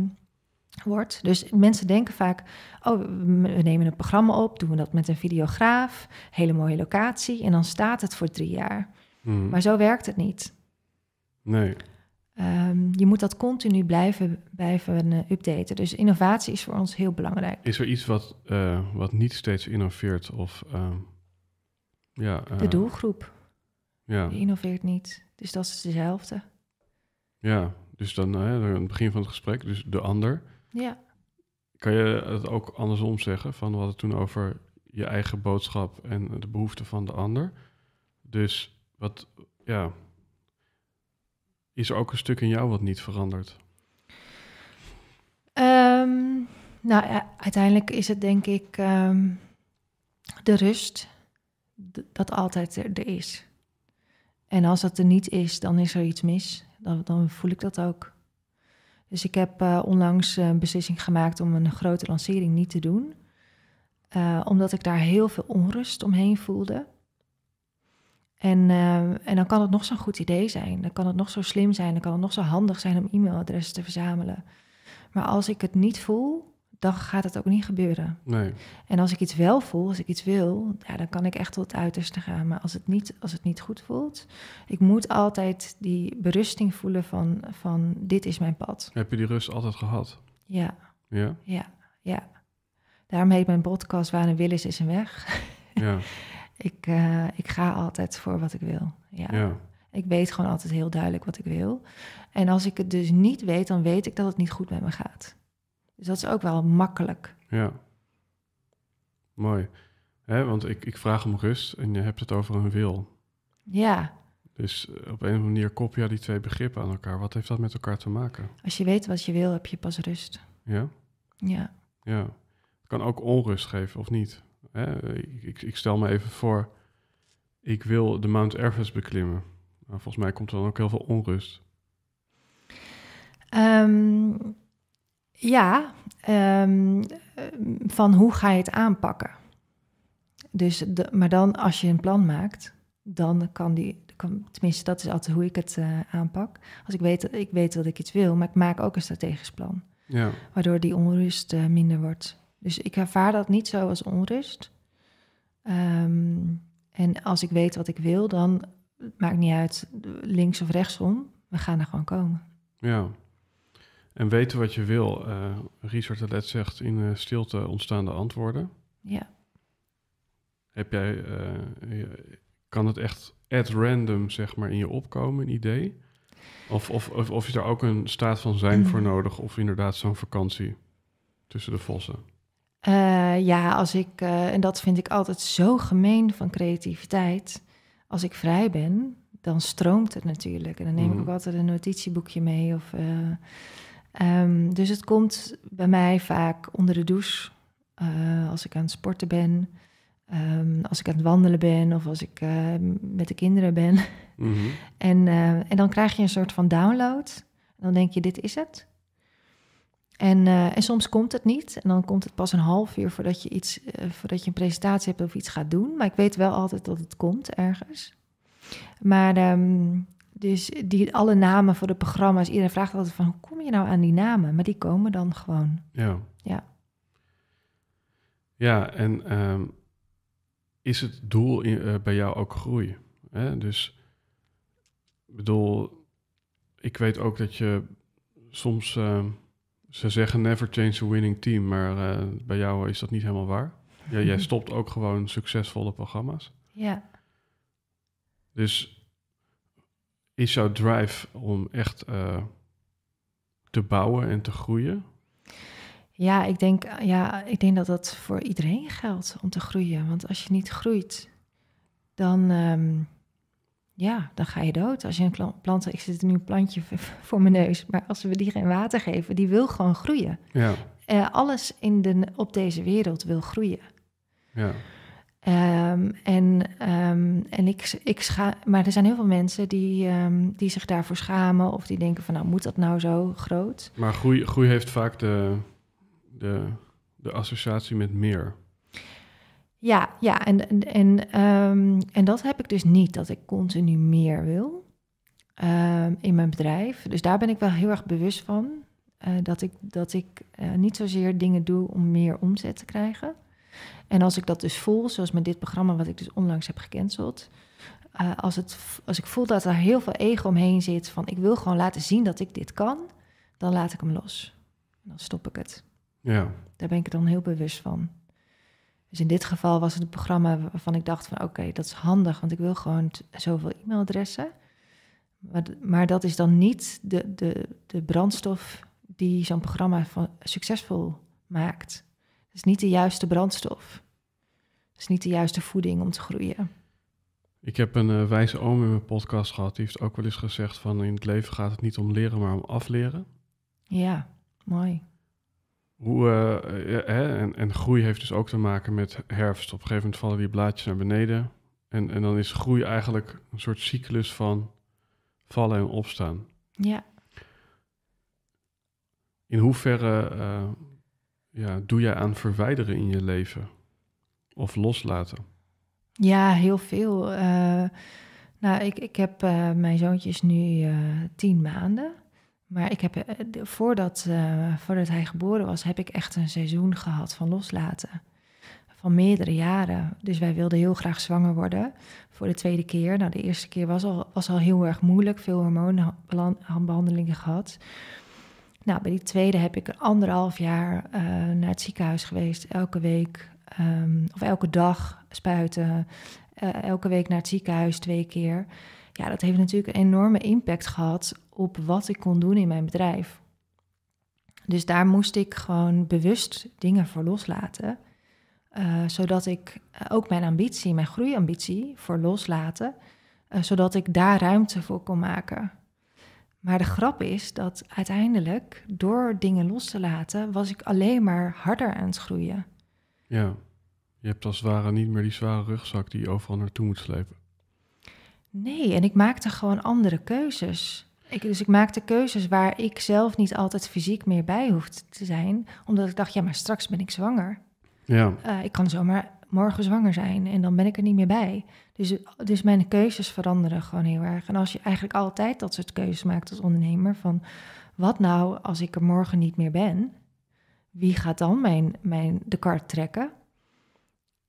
wordt? Dus mensen denken vaak, oh, we nemen een programma op, doen we dat met een videograaf, hele mooie locatie en dan staat het voor drie jaar. Hmm. Maar zo werkt het niet. Nee. Ehm, je moet dat continu blijven, blijven eh, updaten. Dus innovatie is voor ons heel belangrijk. Is er iets wat, eh, wat niet steeds innoveert? Of, ehm, ja, eh, de doelgroep. Ja. Die innoveert niet. Dus dat is dezelfde. Ja, dus dan aan het begin van het gesprek, dus de ander. Ja. Kan je het ook andersom zeggen? Van we hadden toen over je eigen boodschap en de behoeften van de ander. Dus wat, ja, is er ook een stuk in jou wat niet verandert? Ehm, nou, ja, uiteindelijk is het denk ik ehm, de rust dat altijd er, is. En als dat er niet is, dan is er iets mis. Dan, dan voel ik dat ook. Dus ik heb eh, onlangs een beslissing gemaakt om een grote lancering niet te doen. Eh, omdat ik daar heel veel onrust omheen voelde. En, eh, en dan kan het nog zo'n goed idee zijn. Dan kan het nog zo slim zijn. Dan kan het nog zo handig zijn om e-mailadressen te verzamelen. Maar als ik het niet voel, dan gaat het ook niet gebeuren. Nee. En als ik iets wel voel, als ik iets wil, ja, dan kan ik echt tot het uiterste gaan. Maar als het niet, als het niet goed voelt, ik moet altijd die berusting voelen van, van dit is mijn pad. Heb je die rust altijd gehad? Ja. Ja? Ja, ja. Daarom heet mijn podcast Waar een wil is, is een weg. Ja. Ik, eh, ik ga altijd voor wat ik wil. Ja. Ik weet gewoon altijd heel duidelijk wat ik wil. En als ik het dus niet weet, dan weet ik dat het niet goed met me gaat. Dus dat is ook wel makkelijk. Ja. Mooi. want ik, ik vraag om rust en je hebt het over een wil. Ja. Dus eh, op een of andere manier kop je die twee begrippen aan elkaar. Wat heeft dat met elkaar te maken? Als je weet wat je wil, heb je pas rust. Ja? Ja. Ja. Het kan ook onrust geven, of niet? Ik, ik, stel me even voor, ik wil de Mount Everest beklimmen. Nou, volgens mij komt er dan ook heel veel onrust. Ehm, ja, ehm, van hoe ga je het aanpakken? Dus de, maar dan als je een plan maakt, dan kan die, kan, tenminste dat is altijd hoe ik het eh, aanpak. Als ik weet, ik weet dat ik iets wil, maar ik maak ook een strategisch plan. Ja. Waardoor die onrust eh, minder wordt. Dus ik ervaar dat niet zo als onrust. Ehm, en als ik weet wat ik wil, dan maakt niet uit links of rechtsom. We gaan er gewoon komen. Ja. En weten wat je wil. Uh, Richard de Let zegt in eh, stilte ontstaan de antwoorden. Ja. Heb jij, eh, kan het echt at random zeg maar in je opkomen, een idee? Of, of, of, of is er ook een staat van zijn voor nodig? Of inderdaad zo'n vakantie tussen de vossen? Eh, ja, als ik, eh, en dat vind ik altijd zo gemeen van creativiteit. Als ik vrij ben, dan stroomt het natuurlijk. En dan neem ik mhm. ook altijd een notitieboekje mee. Of, eh, ehm, dus het komt bij mij vaak onder de douche. als ik aan het sporten ben, ehm, als ik aan het wandelen ben of als ik met de kinderen ben. Mhm. en, en dan krijg je een soort van download. dan denk je, dit is het. En, eh, en soms komt het niet. En dan komt het pas een half uur voordat je, iets, eh, voordat je een presentatie hebt of iets gaat doen. Maar ik weet wel altijd dat het komt ergens. Maar ehm, dus die, alle namen voor de programma's. Iedereen vraagt altijd van, hoe kom je nou aan die namen? Maar die komen dan gewoon. Ja. Ja, ja en ehm, is het doel in, eh, bij jou ook groei? Hè? Dus, bedoel, ik weet ook dat je soms... Ehm, ze zeggen never change a winning team, maar eh, bij jou is dat niet helemaal waar. jij mhm. stopt ook gewoon succesvolle programma's. Ja. Dus is jouw drive om echt eh, te bouwen en te groeien? Ja ik, denk, ja, ik denk dat dat voor iedereen geldt om te groeien. Want als je niet groeit, dan, ehm, ja, dan ga je dood. Als je een plant, ik zit nu een plantje voor mijn neus, maar als we die geen water geven, die wil gewoon groeien. Ja. Eh, alles in de, op deze wereld wil groeien. Ja. Ehm, en ehm, en ik, ik scha maar er zijn heel veel mensen die, ehm, die zich daarvoor schamen of die denken van nou moet dat nou zo groot. Maar groei, groei heeft vaak de, de, de associatie met meer. Ja, ja en, en, en, ehm, en dat heb ik dus niet, dat ik continu meer wil ehm, in mijn bedrijf. Dus daar ben ik wel heel erg bewust van. Eh, dat ik, dat ik eh, niet zozeer dingen doe om meer omzet te krijgen. En als ik dat dus voel, zoals met dit programma wat ik dus onlangs heb gecanceld. Eh, als, het, als ik voel dat er heel veel ego omheen zit van ik wil gewoon laten zien dat ik dit kan, dan laat ik hem los. dan stop ik het. Ja. Daar ben ik dan heel bewust van. Dus in dit geval was het een programma waarvan ik dacht van oké, dat is handig, want ik wil gewoon zoveel e-mailadressen. Maar, maar, dat is dan niet de, de, de brandstof die zo'n programma succesvol maakt. Het is niet de juiste brandstof. Het is niet de juiste voeding om te groeien. Ik heb een eh, wijze oom in mijn podcast gehad. Die heeft ook wel eens gezegd van in het leven gaat het niet om leren, maar om afleren. Ja, mooi. Hoe, eh, eh, eh, hè? En, en, groei heeft dus ook te maken met herfst. Op een gegeven moment vallen die blaadjes naar beneden. En, en dan is groei eigenlijk een soort cyclus van vallen en opstaan. Ja. In hoeverre ja, doe jij aan verwijderen in je leven? Of loslaten? Ja, heel veel. nou, ik, ik heb, mijn zoontje is nu tien maanden. Maar ik heb, eh, voordat, eh, voordat hij geboren was, heb ik echt een seizoen gehad van loslaten. Van meerdere jaren. Dus wij wilden heel graag zwanger worden voor de tweede keer. Nou, de eerste keer was al, was al heel erg moeilijk. Veel hormoonbehandelingen gehad. Nou, bij die tweede heb ik anderhalf jaar eh, naar het ziekenhuis geweest. Elke week ehm, of elke dag spuiten. elke week naar het ziekenhuis twee keer. Ja, dat heeft natuurlijk een enorme impact gehad op wat ik kon doen in mijn bedrijf. Dus daar moest ik gewoon bewust dingen voor loslaten. Eh, zodat ik eh, ook mijn ambitie, mijn groeiambitie, voor loslaten. Eh, zodat ik daar ruimte voor kon maken. Maar de grap is dat uiteindelijk, door dingen los te laten, was ik alleen maar harder aan het groeien. Ja, je hebt als het ware niet meer die zware rugzak die je overal naartoe moet slepen. Nee, en ik maakte gewoon andere keuzes dus ik maakte keuzes waar ik zelf niet altijd fysiek meer bij hoefde te zijn. Omdat ik dacht, ja, maar straks ben ik zwanger. Ja. Eh, ik kan zomaar morgen zwanger zijn en dan ben ik er niet meer bij. Dus, dus, mijn keuzes veranderen gewoon heel erg. En als je eigenlijk altijd dat soort keuzes maakt als ondernemer... van wat nou als ik er morgen niet meer ben? Wie gaat dan mijn, mijn, de kar trekken?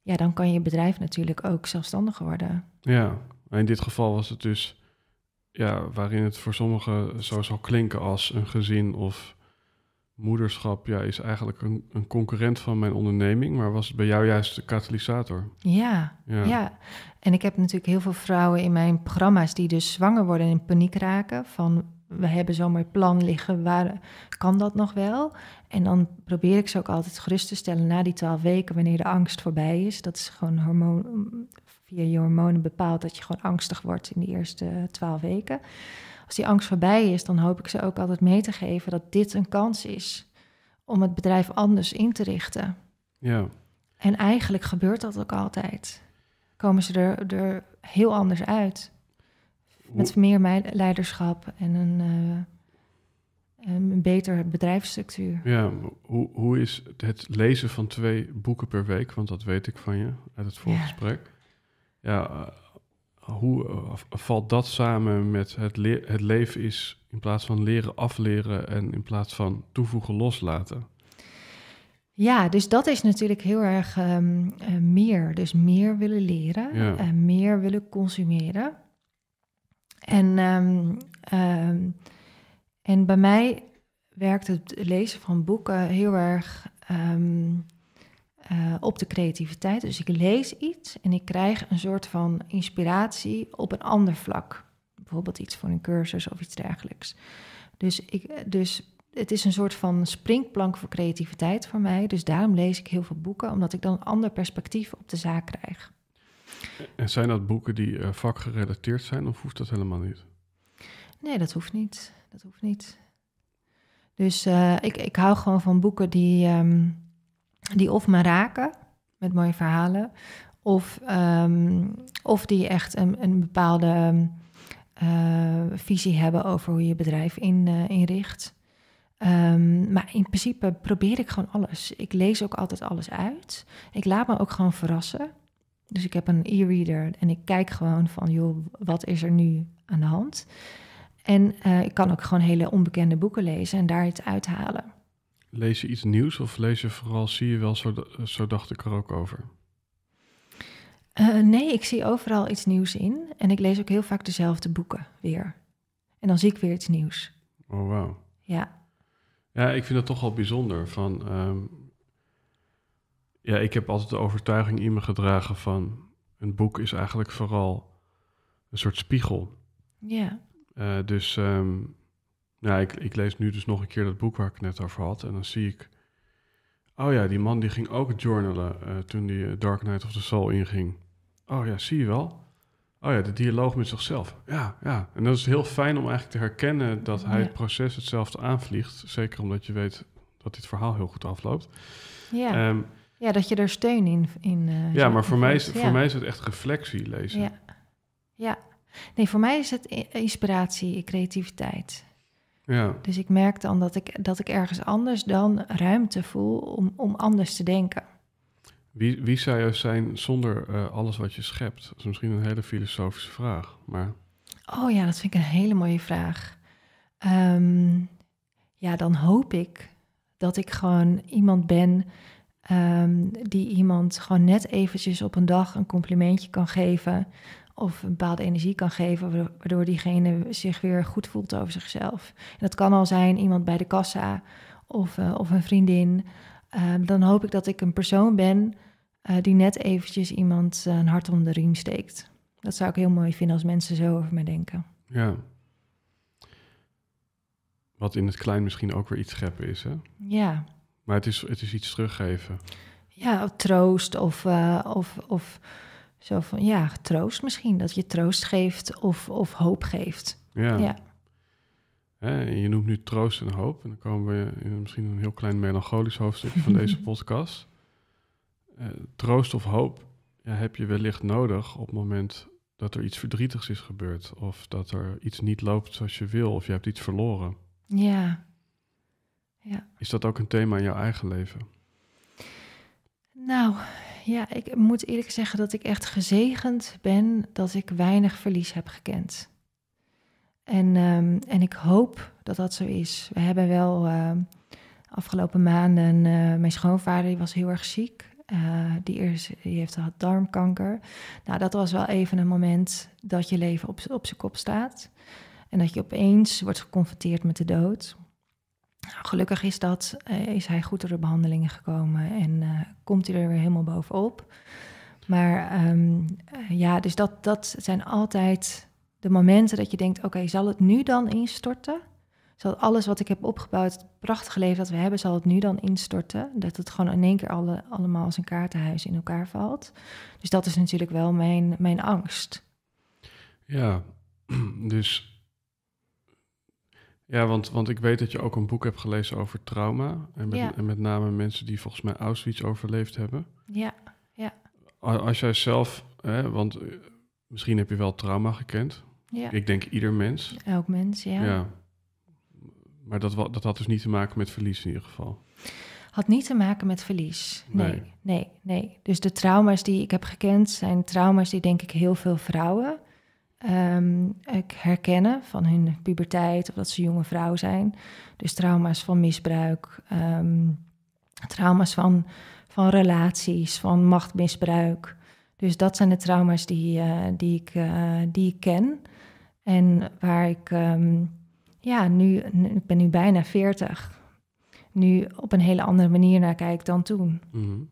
Ja, dan kan je bedrijf natuurlijk ook zelfstandiger worden. Ja, in dit geval was het dus ja, waarin het voor sommigen zo zal klinken als een gezin of moederschap ja, is eigenlijk een, een, concurrent van mijn onderneming, maar was het bij jou juist de katalysator? Ja, ja, En ik heb natuurlijk heel veel vrouwen in mijn programma's die dus zwanger worden en in paniek raken van we hebben zo'n plan liggen, waar kan dat nog wel? En dan probeer ik ze ook altijd gerust te stellen na die twaalf weken, wanneer de angst voorbij is. Dat is gewoon hormoon, je hormonen bepaalt dat je gewoon angstig wordt in de eerste twaalf weken. Als die angst voorbij is, dan hoop ik ze ook altijd mee te geven dat dit een kans is om het bedrijf anders in te richten. Ja. En eigenlijk gebeurt dat ook altijd. Komen ze er, er heel anders uit. Met meer leiderschap en een, uh, een beter bedrijfsstructuur. Ja, hoe, hoe is het lezen van twee boeken per week? Want dat weet ik van je uit het voorgesprek. Ja ja, hoe eh, valt dat samen met het, het leven is in plaats van leren afleren en in plaats van toevoegen loslaten? Ja, dus dat is natuurlijk heel erg ehm, eh, meer. Dus meer willen leren, en meer willen consumeren. En, ehm, ehm, en bij mij werkt het lezen van boeken heel erg eh, op de creativiteit. Dus ik lees iets en ik krijg een soort van inspiratie op een ander vlak. Bijvoorbeeld iets voor een cursus of iets dergelijks. Dus, ik, dus het is een soort van springplank voor creativiteit voor mij. Dus daarom lees ik heel veel boeken, omdat ik dan een ander perspectief op de zaak krijg. En zijn dat boeken die uh, vakgerelateerd zijn of hoeft dat helemaal niet? Nee, dat hoeft niet. Dat hoeft niet. Dus eh, ik, ik hou gewoon van boeken die, ehm, die of me raken met mooie verhalen, of, ehm, of die echt een, een bepaalde ehm, eh, visie hebben over hoe je bedrijf in, uh, inricht. Ehm, maar in principe probeer ik gewoon alles. Ik lees ook altijd alles uit. Ik laat me ook gewoon verrassen. Dus ik heb een e-reader en ik kijk gewoon van, joh, wat is er nu aan de hand? En eh, ik kan ook gewoon hele onbekende boeken lezen en daar iets uithalen lees je iets nieuws of lees je vooral, zie je wel, zo, zo dacht ik er ook over? Eh, nee, ik zie overal iets nieuws in. En ik lees ook heel vaak dezelfde boeken weer. En dan zie ik weer iets nieuws. Oh, wauw. Ja. Ja, ik vind dat toch wel bijzonder. Van, ehm, ja, ik heb altijd de overtuiging in me gedragen van... een boek is eigenlijk vooral een soort spiegel. Ja. Eh, dus ehm, ja, ik, ik lees nu dus nog een keer dat boek waar ik net over had. En dan zie ik... Oh ja, die man die ging ook journalen eh, toen die eh, Dark Knight of the Soul inging. Oh ja, zie je wel. Oh ja, de dialoog met zichzelf. Ja, ja. En dat is heel fijn om eigenlijk te herkennen dat hij het proces hetzelfde aanvliegt. Zeker omdat je weet dat dit verhaal heel goed afloopt. Ja, ehm, ja dat je er steun in... in eh, ja, maar voor, mij is, voor mij is het echt reflectie lezen. Ja. ja. Nee, voor mij is het inspiratie, creativiteit. Ja. Dus ik merk dan dat ik, dat ik ergens anders dan ruimte voel om, om anders te denken. Wie, wie zou je zijn zonder eh, alles wat je schept? Dat is misschien een hele filosofische vraag, maar... Oh ja, dat vind ik een hele mooie vraag. Ehm, ja, dan hoop ik dat ik gewoon iemand ben ehm, die iemand gewoon net eventjes op een dag een complimentje kan geven of een bepaalde energie kan geven, waardoor diegene zich weer goed voelt over zichzelf. dat kan al zijn iemand bij de kassa of, eh, of een vriendin. Ehm, dan hoop ik dat ik een persoon ben eh, die net eventjes iemand eh, een hart onder de riem steekt. Dat zou ik heel mooi vinden als mensen zo over mij denken. Ja. Wat in het klein misschien ook weer iets scheppen is, hè? Ja. Maar het is, het is iets teruggeven. Ja, of troost of, of, of zo van ja, troost misschien. Dat je troost geeft of, of hoop geeft. Ja. ja. je noemt nu troost en hoop. En dan komen we in misschien een heel klein melancholisch hoofdstuk van deze podcast. Eh, troost of hoop ja, heb je wellicht nodig op het moment dat er iets verdrietigs is gebeurd. Of dat er iets niet loopt zoals je wil. Of je hebt iets verloren. Ja. ja. Is dat ook een thema in jouw eigen leven? Nou, ja, ik moet eerlijk zeggen dat ik echt gezegend ben dat ik weinig verlies heb gekend. En, ehm, en ik hoop dat dat zo is. We hebben wel uh, afgelopen maanden, eh, mijn schoonvader die was heel erg ziek. Eh, die, eerst, die heeft had darmkanker. Nou, dat was wel even een moment dat je leven op, op zijn kop staat. En dat je opeens wordt geconfronteerd met de dood. Nou, gelukkig is, dat, eh, is hij goed door de behandelingen gekomen en eh, komt hij er weer helemaal bovenop. Maar ehm, eh, ja, dus dat, dat zijn altijd de momenten dat je denkt: oké, zal het nu dan instorten? Zal alles wat ik heb opgebouwd, het prachtige leven dat we hebben, zal het nu dan instorten? Dat het gewoon in één keer alle, allemaal als een kaartenhuis in elkaar valt. Dus dat is natuurlijk wel mijn, mijn angst. Ja, dus ja, want, want ik weet dat je ook een boek hebt gelezen over trauma. En met, met name mensen die volgens mij Auschwitz overleefd hebben. Ja, ja. Als jij zelf, hè, want eh, misschien heb je wel trauma gekend. Ja. Ik denk ieder mens. Elk mens, ja. ja. Maar dat, dat had dus niet te maken met verlies in ieder geval. Had niet te maken met verlies. nee, nee. nee. Dus de trauma's die ik heb gekend zijn trauma's die denk ik heel veel vrouwen um, herkennen van hun puberteit of dat ze jonge vrouw zijn. Dus trauma's van misbruik, ehm, trauma's van, van relaties, van machtmisbruik. Dus dat zijn de trauma's die, eh, die, ik, eh, die ik ken. En waar ik, ehm, ja, nu, ik ben nu bijna 40. Nu op een hele andere manier naar kijk dan toen. Mm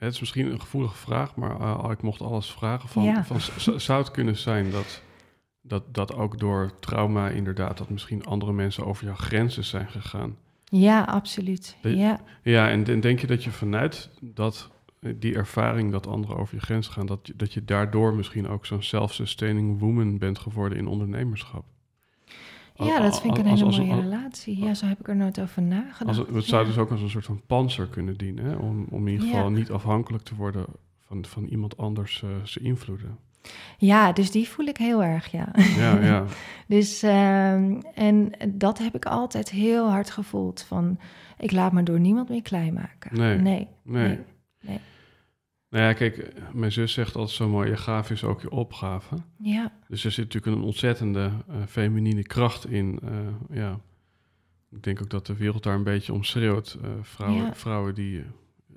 het is misschien een gevoelige vraag, maar ik eh, mocht alles vragen van, van zou het kunnen zijn dat, dat, dat ook door trauma inderdaad, dat misschien andere mensen over jouw grenzen zijn gegaan? Ja, absoluut. ja, ja en, denk je dat je vanuit dat, eh, die ervaring dat anderen over je grens gaan, dat, dat je daardoor misschien ook zo'n self-sustaining woman bent geworden in ondernemerschap? Ja, dat vind ik een hele mooie relatie. Ja, zo heb ik er nooit over nagedacht. het zou dus ook als een soort van panzer kunnen dienen. Om, om in ieder geval niet afhankelijk te worden van, van iemand anders ze eh, zijn invloeden. Ja, dus die voel ik heel erg, ja. Ja, ja. dus, ehm, en dat heb ik altijd heel hard gevoeld. Van, ik laat me door niemand meer klein maken. nee. nee. nee. Nou ja, kijk, mijn zus zegt altijd zo mooi: je gaaf is ook je opgave. Ja. Dus er zit natuurlijk een ontzettende uh, feminine kracht in. Eh, ja. Ik denk ook dat de wereld daar een beetje om schreeuwt. Eh, vrouwen, vrouwen die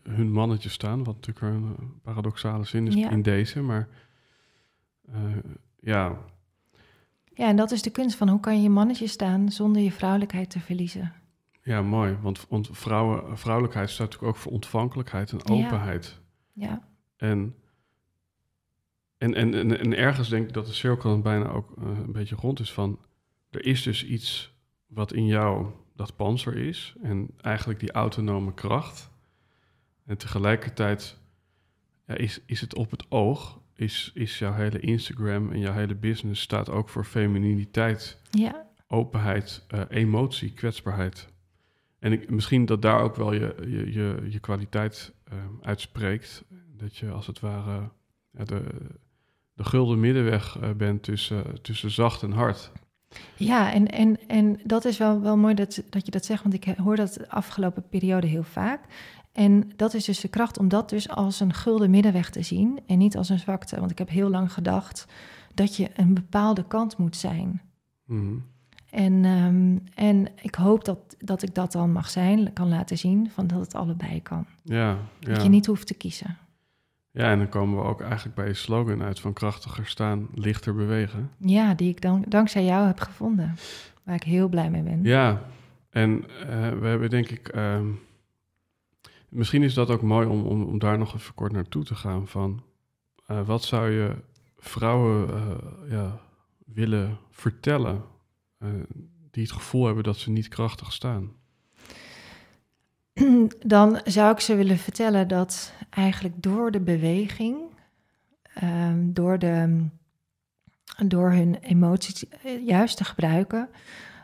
hun mannetje staan, wat natuurlijk een paradoxale zin is in deze, maar ja. Ja, en dat is de kunst van hoe kan je je mannetje staan zonder je vrouwelijkheid te verliezen. Ja, mooi. Want, vrouwen, vrouwelijkheid staat natuurlijk ook voor ontvankelijkheid en openheid. Ja. En, en, en, en, en ergens denk ik dat de cirkel dan bijna ook eh, een beetje rond is van... er is dus iets wat in jou dat panzer is en eigenlijk die autonome kracht. En tegelijkertijd ja, is, is het op het oog is, is jouw hele Instagram en jouw hele business staat ook voor femininiteit, ja. openheid, eh, emotie, kwetsbaarheid. En ik, misschien dat daar ook wel je, je, je, je kwaliteit ehm, uitspreekt. Dat je als het ware de, de gulden middenweg eh, bent tussen, tussen zacht en hard. Ja, en, en, en dat is wel, wel mooi dat, dat je dat zegt, want ik hoor dat de afgelopen periode heel vaak. En dat is dus de kracht om dat dus als een gulden middenweg te zien en niet als een zwakte. Want ik heb heel lang gedacht dat je een bepaalde kant moet zijn. Mm en, ehm, en ik hoop dat, dat ik dat dan mag zijn, kan laten zien, van dat het allebei kan. Ja, Dat je niet hoeft te kiezen. Ja, en dan komen we ook eigenlijk bij je slogan uit van krachtiger staan, lichter bewegen. Ja, die ik dankzij jou heb gevonden, waar ik heel blij mee ben. Ja, en eh, we hebben denk ik, ehm, misschien is dat ook mooi om, om, om daar nog even kort naartoe te gaan van, eh, wat zou je vrouwen eh, ja, willen vertellen eh, die het gevoel hebben dat ze niet krachtig staan? Dan zou ik ze willen vertellen dat eigenlijk door de beweging, ehm, door, de, door hun emoties eh, juist te gebruiken,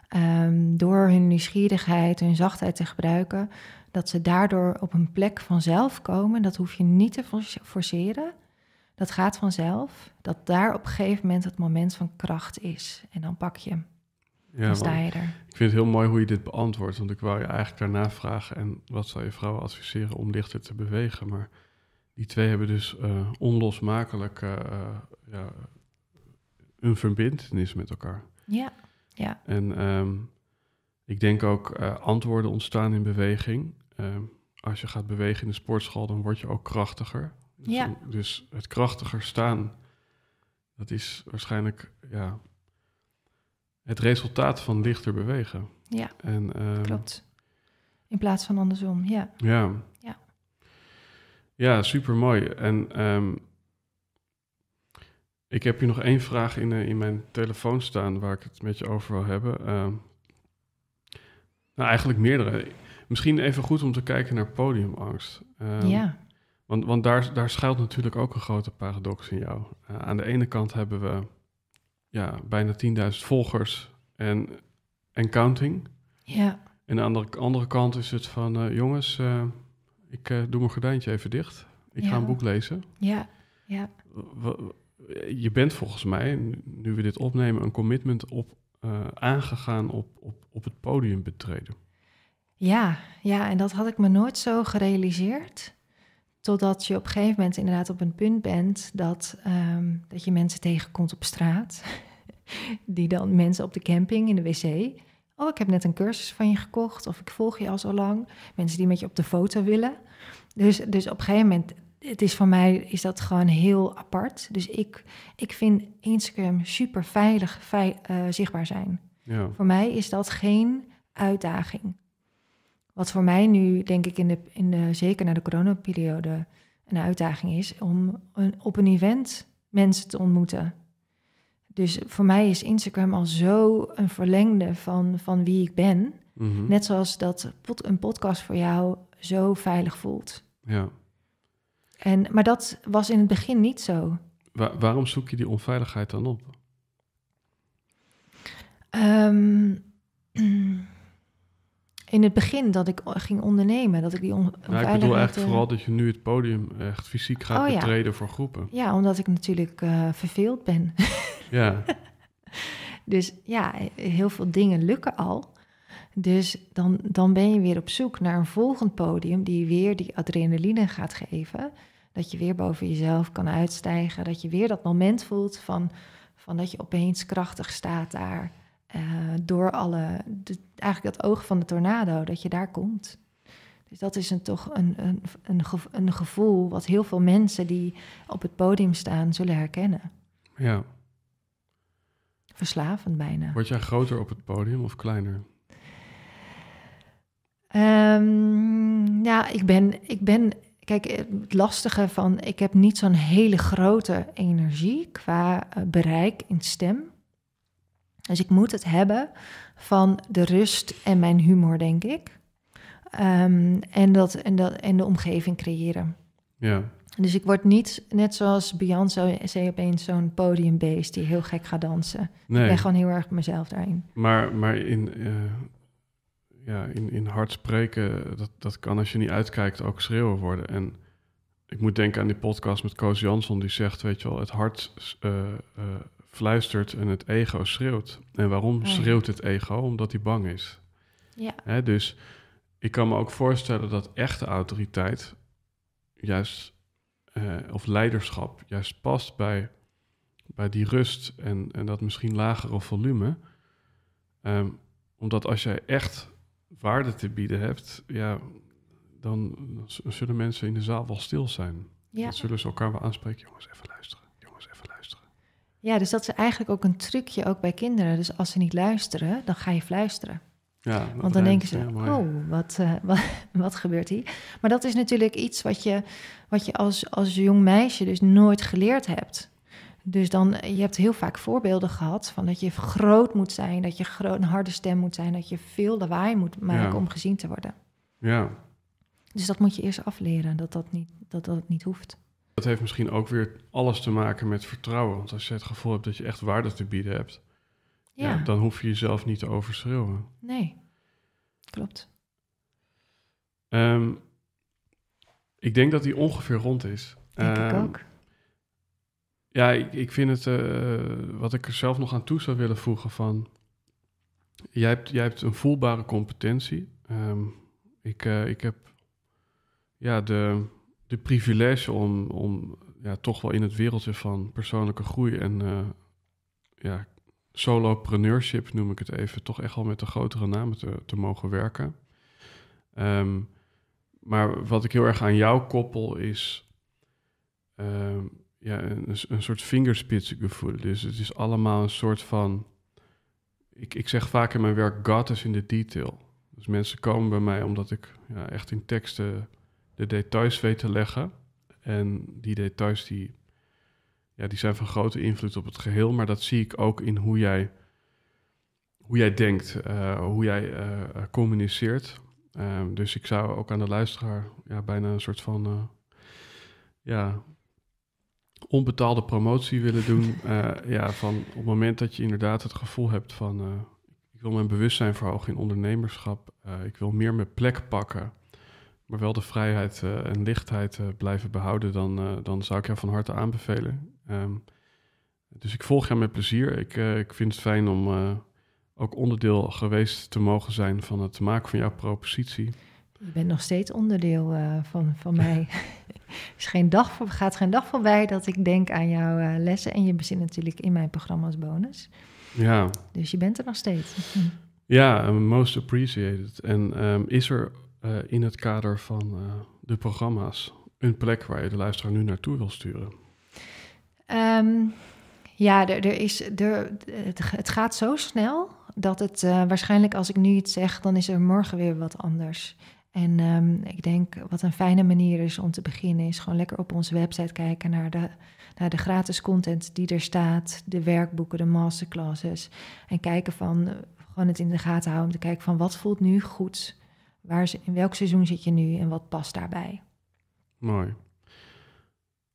ehm, door hun nieuwsgierigheid, hun zachtheid te gebruiken, dat ze daardoor op een plek vanzelf komen. Dat hoef je niet te forceren. Dat gaat vanzelf. Dat daar op een gegeven moment het moment van kracht is. En dan pak je hem. Ja, Ik vind het heel mooi hoe je dit beantwoordt. Want ik wou je eigenlijk daarna vragen. En wat zou je vrouwen adviseren om lichter te bewegen? Maar die twee hebben dus eh, onlosmakelijk eh, eh, ja, een verbindenis met elkaar. Ja, ja. En ehm, ik denk ook uh, antwoorden ontstaan in beweging. Ehm, als je gaat bewegen in de sportschool, dan word je ook krachtiger. Dus, ja. dus het krachtiger staan, dat is waarschijnlijk ja, het resultaat van lichter bewegen. Ja, en, ehm, klopt. In plaats van andersom, ja. Ja, ja. super mooi. En ehm, ik heb hier nog één vraag in, eh, in mijn telefoon staan waar ik het met je over wil hebben. Ehm, nou, eigenlijk meerdere. Misschien even goed om te kijken naar podiumangst. ja. Want, want daar, daar schuilt natuurlijk ook een grote paradox in jou. Eh, aan de ene kant hebben we ja, bijna 10.000 volgers en, en counting. Ja. En aan de andere kant is het van, eh, jongens, eh, ik eh, doe mijn gordijntje even dicht. Ik ga een boek lezen. Ja, ja. Je bent volgens mij, nu we dit opnemen, een commitment op, aangegaan op, op, op het podium betreden. Ja, ja, en dat had ik me nooit zo gerealiseerd. Totdat je op een gegeven moment inderdaad op een punt bent dat, ehm, dat je mensen tegenkomt op straat. Die dan mensen op de camping in de wc. Oh, ik heb net een cursus van je gekocht. Of ik volg je al zo lang. Mensen die met je op de foto willen. Dus, dus op een gegeven moment, het is voor mij is dat gewoon heel apart. Dus ik, ik vind Instagram super veilig vei, eh, zichtbaar zijn. Ja. Voor mij is dat geen uitdaging. Wat voor mij nu, denk ik, in de, in de, zeker na de coronaperiode een uitdaging is om een, op een event mensen te ontmoeten. Dus voor mij is Instagram al zo een verlengde van, van wie ik ben. Mhm. Net zoals dat een podcast voor jou zo veilig voelt. Ja. En, maar dat was in het begin niet zo. waarom zoek je die onveiligheid dan op? Um, in het begin dat ik ging ondernemen, dat ik die on ja, Ik bedoel echt eh, vooral dat je nu het podium echt fysiek gaat oh, betreden voor groepen. Ja, omdat ik natuurlijk uh, verveeld ben. Ja. dus ja, heel veel dingen lukken al. Dus dan, dan ben je weer op zoek naar een volgend podium die weer die adrenaline gaat geven. Dat je weer boven jezelf kan uitstijgen. Dat je weer dat moment voelt van, van dat je opeens krachtig staat daar. Eh, door alle, eigenlijk dat oog van de tornado, dat je daar komt. Dus dat is een, toch een, een, een, gevoel wat heel veel mensen die op het podium staan zullen herkennen. Ja. Verslavend bijna. Word jij groter op het podium of kleiner? Um, ja, ik ben, ik ben. Kijk, eh, het lastige van. Ik heb niet zo'n hele grote energie qua eh, bereik in stem. Dus ik moet het hebben van de rust en mijn humor, denk ik. Ehm, en, dat, en, dat, en de omgeving creëren. Ja. Dus ik word niet, net zoals Beyoncé opeens zo'n podiumbeest die heel gek gaat dansen. Nee. Ik ben gewoon heel erg mezelf daarin. Maar, maar in, uh, ja, in, in hard spreken, dat, dat kan als je niet uitkijkt ook schreeuwen worden. En ik moet denken aan die podcast met Koos Jansson die zegt, weet je wel, het hart... Eh, eh, fluistert en het ego schreeuwt. En waarom ah, schreeuwt het ego? Omdat hij bang is. Ja. Hè, dus ik kan me ook voorstellen dat echte autoriteit juist, eh, of leiderschap, juist past bij, bij die rust en, en dat misschien lagere volume. Ehm, omdat als jij echt waarde te bieden hebt, ja, dan zullen mensen in de zaal wel stil zijn. Ja. zullen ze elkaar wel aanspreken. Jongens, even luisteren. Ja, dus dat is eigenlijk ook een trucje ook bij kinderen. Dus als ze niet luisteren, dan ga je fluisteren. Ja, Want dan denken ze, oh, wat, eh, wat, wat, gebeurt hier? Maar dat is natuurlijk iets wat je, wat je als, als jong meisje dus nooit geleerd hebt. Dus dan, je hebt heel vaak voorbeelden gehad van dat je groot moet zijn, dat je groot, een harde stem moet zijn, dat je veel lawaai moet maken om gezien te worden. Ja. Dus dat moet je eerst afleren, dat dat niet, dat dat niet hoeft. Dat heeft misschien ook weer alles te maken met vertrouwen. Want als je het gevoel hebt dat je echt waarde te bieden hebt, ja. dan hoef je jezelf niet te overschreeuwen. Nee, klopt. Ehm, ik denk dat die ongeveer rond is. Denk ik ehm, ook. Ja, ik, vind het, eh, wat ik er zelf nog aan toe zou willen voegen van, jij hebt, jij hebt een voelbare competentie. Ehm, ik, eh, ik heb, ja, de, de privilege om, om ja, toch wel in het wereldje van persoonlijke groei en uh, ja, solopreneurship noem ik het even, toch echt wel met de grotere namen te, te mogen werken. Ehm, maar wat ik heel erg aan jou koppel is um, ja, een, een soort gevoel. Dus het is allemaal een soort van. Ik, ik zeg vaak in mijn werk: God is in de detail. Dus mensen komen bij mij omdat ik ja, echt in teksten de details weet te leggen. En die details die, ja, die zijn van grote invloed op het geheel. Maar dat zie ik ook in hoe jij, hoe jij denkt, eh, hoe jij eh, communiceert. Ehm, dus ik zou ook aan de luisteraar ja, bijna een soort van eh, ja, onbetaalde promotie willen doen. ja, van op het moment dat je inderdaad het gevoel hebt van ik wil mijn bewustzijn verhogen in ondernemerschap. ik wil meer mijn plek pakken maar wel de vrijheid eh, en lichtheid eh, blijven behouden, dan, eh, dan zou ik jou van harte aanbevelen. Ehm, dus ik volg jou met plezier. Ik, ik vind het fijn om ook onderdeel geweest te mogen zijn van het maken van jouw propositie. Je bent nog steeds onderdeel van, van mij. Er geen dag voor, gaat geen dag voorbij dat ik denk aan jouw lessen. En je bezit natuurlijk in mijn programma's bonus. Ja. Dus je bent er nog steeds. Ja, most appreciated. En ehm, is er eh, in het kader van eh, de programma's een plek waar je de luisteraar nu naartoe wil sturen? Ehm, ja, er, er is, er, het, gaat zo snel dat het eh, waarschijnlijk als ik nu iets zeg, dan is er morgen weer wat anders. En ehm, ik denk wat een fijne manier is om te beginnen, is gewoon lekker op onze website kijken naar de, naar de gratis content die er staat, de werkboeken, de masterclasses. En kijken van, gewoon het in de gaten houden om te kijken van wat voelt nu goed Waar, in welk seizoen zit je nu en wat past daarbij? Mooi.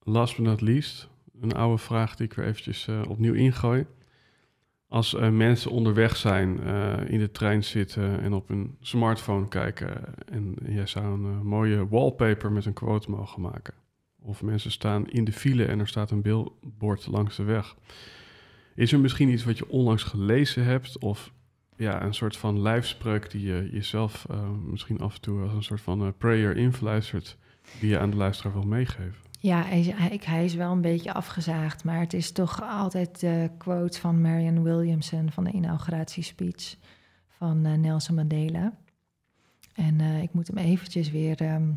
Last but not least, een oude vraag die ik weer eventjes eh, opnieuw ingooi. Als eh, mensen onderweg zijn, eh, in de trein zitten en op hun smartphone kijken en jij zou een mooie wallpaper met een quote mogen maken. Of mensen staan in de file en er staat een billboard langs de weg. Is er misschien iets wat je onlangs gelezen hebt of ja, een soort van lijfspreuk die je jezelf eh, misschien af en toe als een soort van eh, prayer influistert, die je aan de luisteraar wil meegeven. Ja, hij is, hij, is wel een beetje afgezaagd, maar het is toch altijd de quote van Marion Williamson van de inauguratiespeech van eh, Nelson Mandela. En ik moet hem eventjes weer, ehm,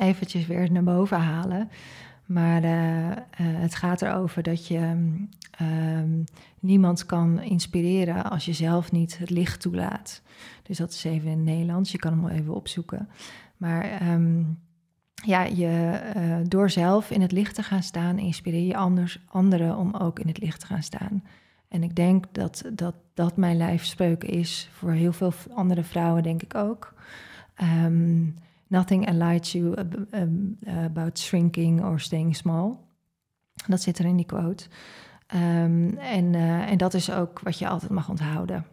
eventjes weer naar boven halen. Maar eh, eh, het gaat erover dat je mm, ehm, niemand kan inspireren als je zelf niet het licht toelaat. Dus dat is even in het Nederlands, je kan hem wel even opzoeken. Maar ehm, ja, je, eh, door zelf in het licht te gaan staan, inspireer je anders, anderen om ook in het licht te gaan staan. En ik denk dat dat, dat mijn lijfspreuk is. Voor heel veel andere vrouwen, denk ik ook. Um, Nothing enlightens you about shrinking or staying small. Dat zit er in die quote. Ehm, en, eh, en dat is ook wat je altijd mag onthouden.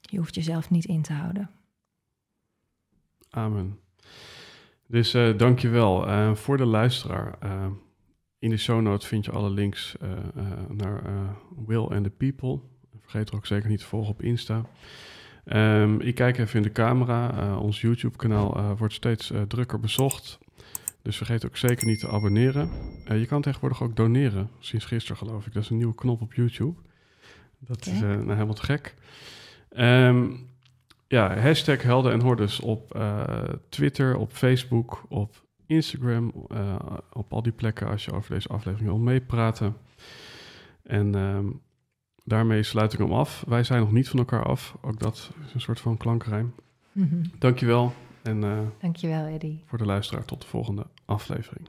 Je hoeft jezelf niet in te houden. Amen. Dus uh, dankjewel. Uh, voor de luisteraar, in de show notes vind je alle links naar Will and the People. Vergeet er ook zeker niet te volgen op Insta. Ehm, ik kijk even in de camera. Eh, ons YouTube-kanaal eh, wordt steeds eh, drukker bezocht. Dus vergeet ook zeker niet te abonneren. je kan tegenwoordig ook doneren, sinds gisteren geloof ik. Dat is een nieuwe knop op YouTube. Dat is nou, helemaal te gek. Ehm, ja, hashtag helden en hordes op Twitter, op Facebook, op Instagram. op al die plekken als je over deze aflevering wil meepraten. En ehm, daarmee sluit ik hem af. Wij zijn nog niet van elkaar af. Ook dat is een soort van klankrijm. Mm -hmm. Dankjewel. En, uh, Dankjewel, Eddie. Voor de luisteraar, tot de volgende aflevering.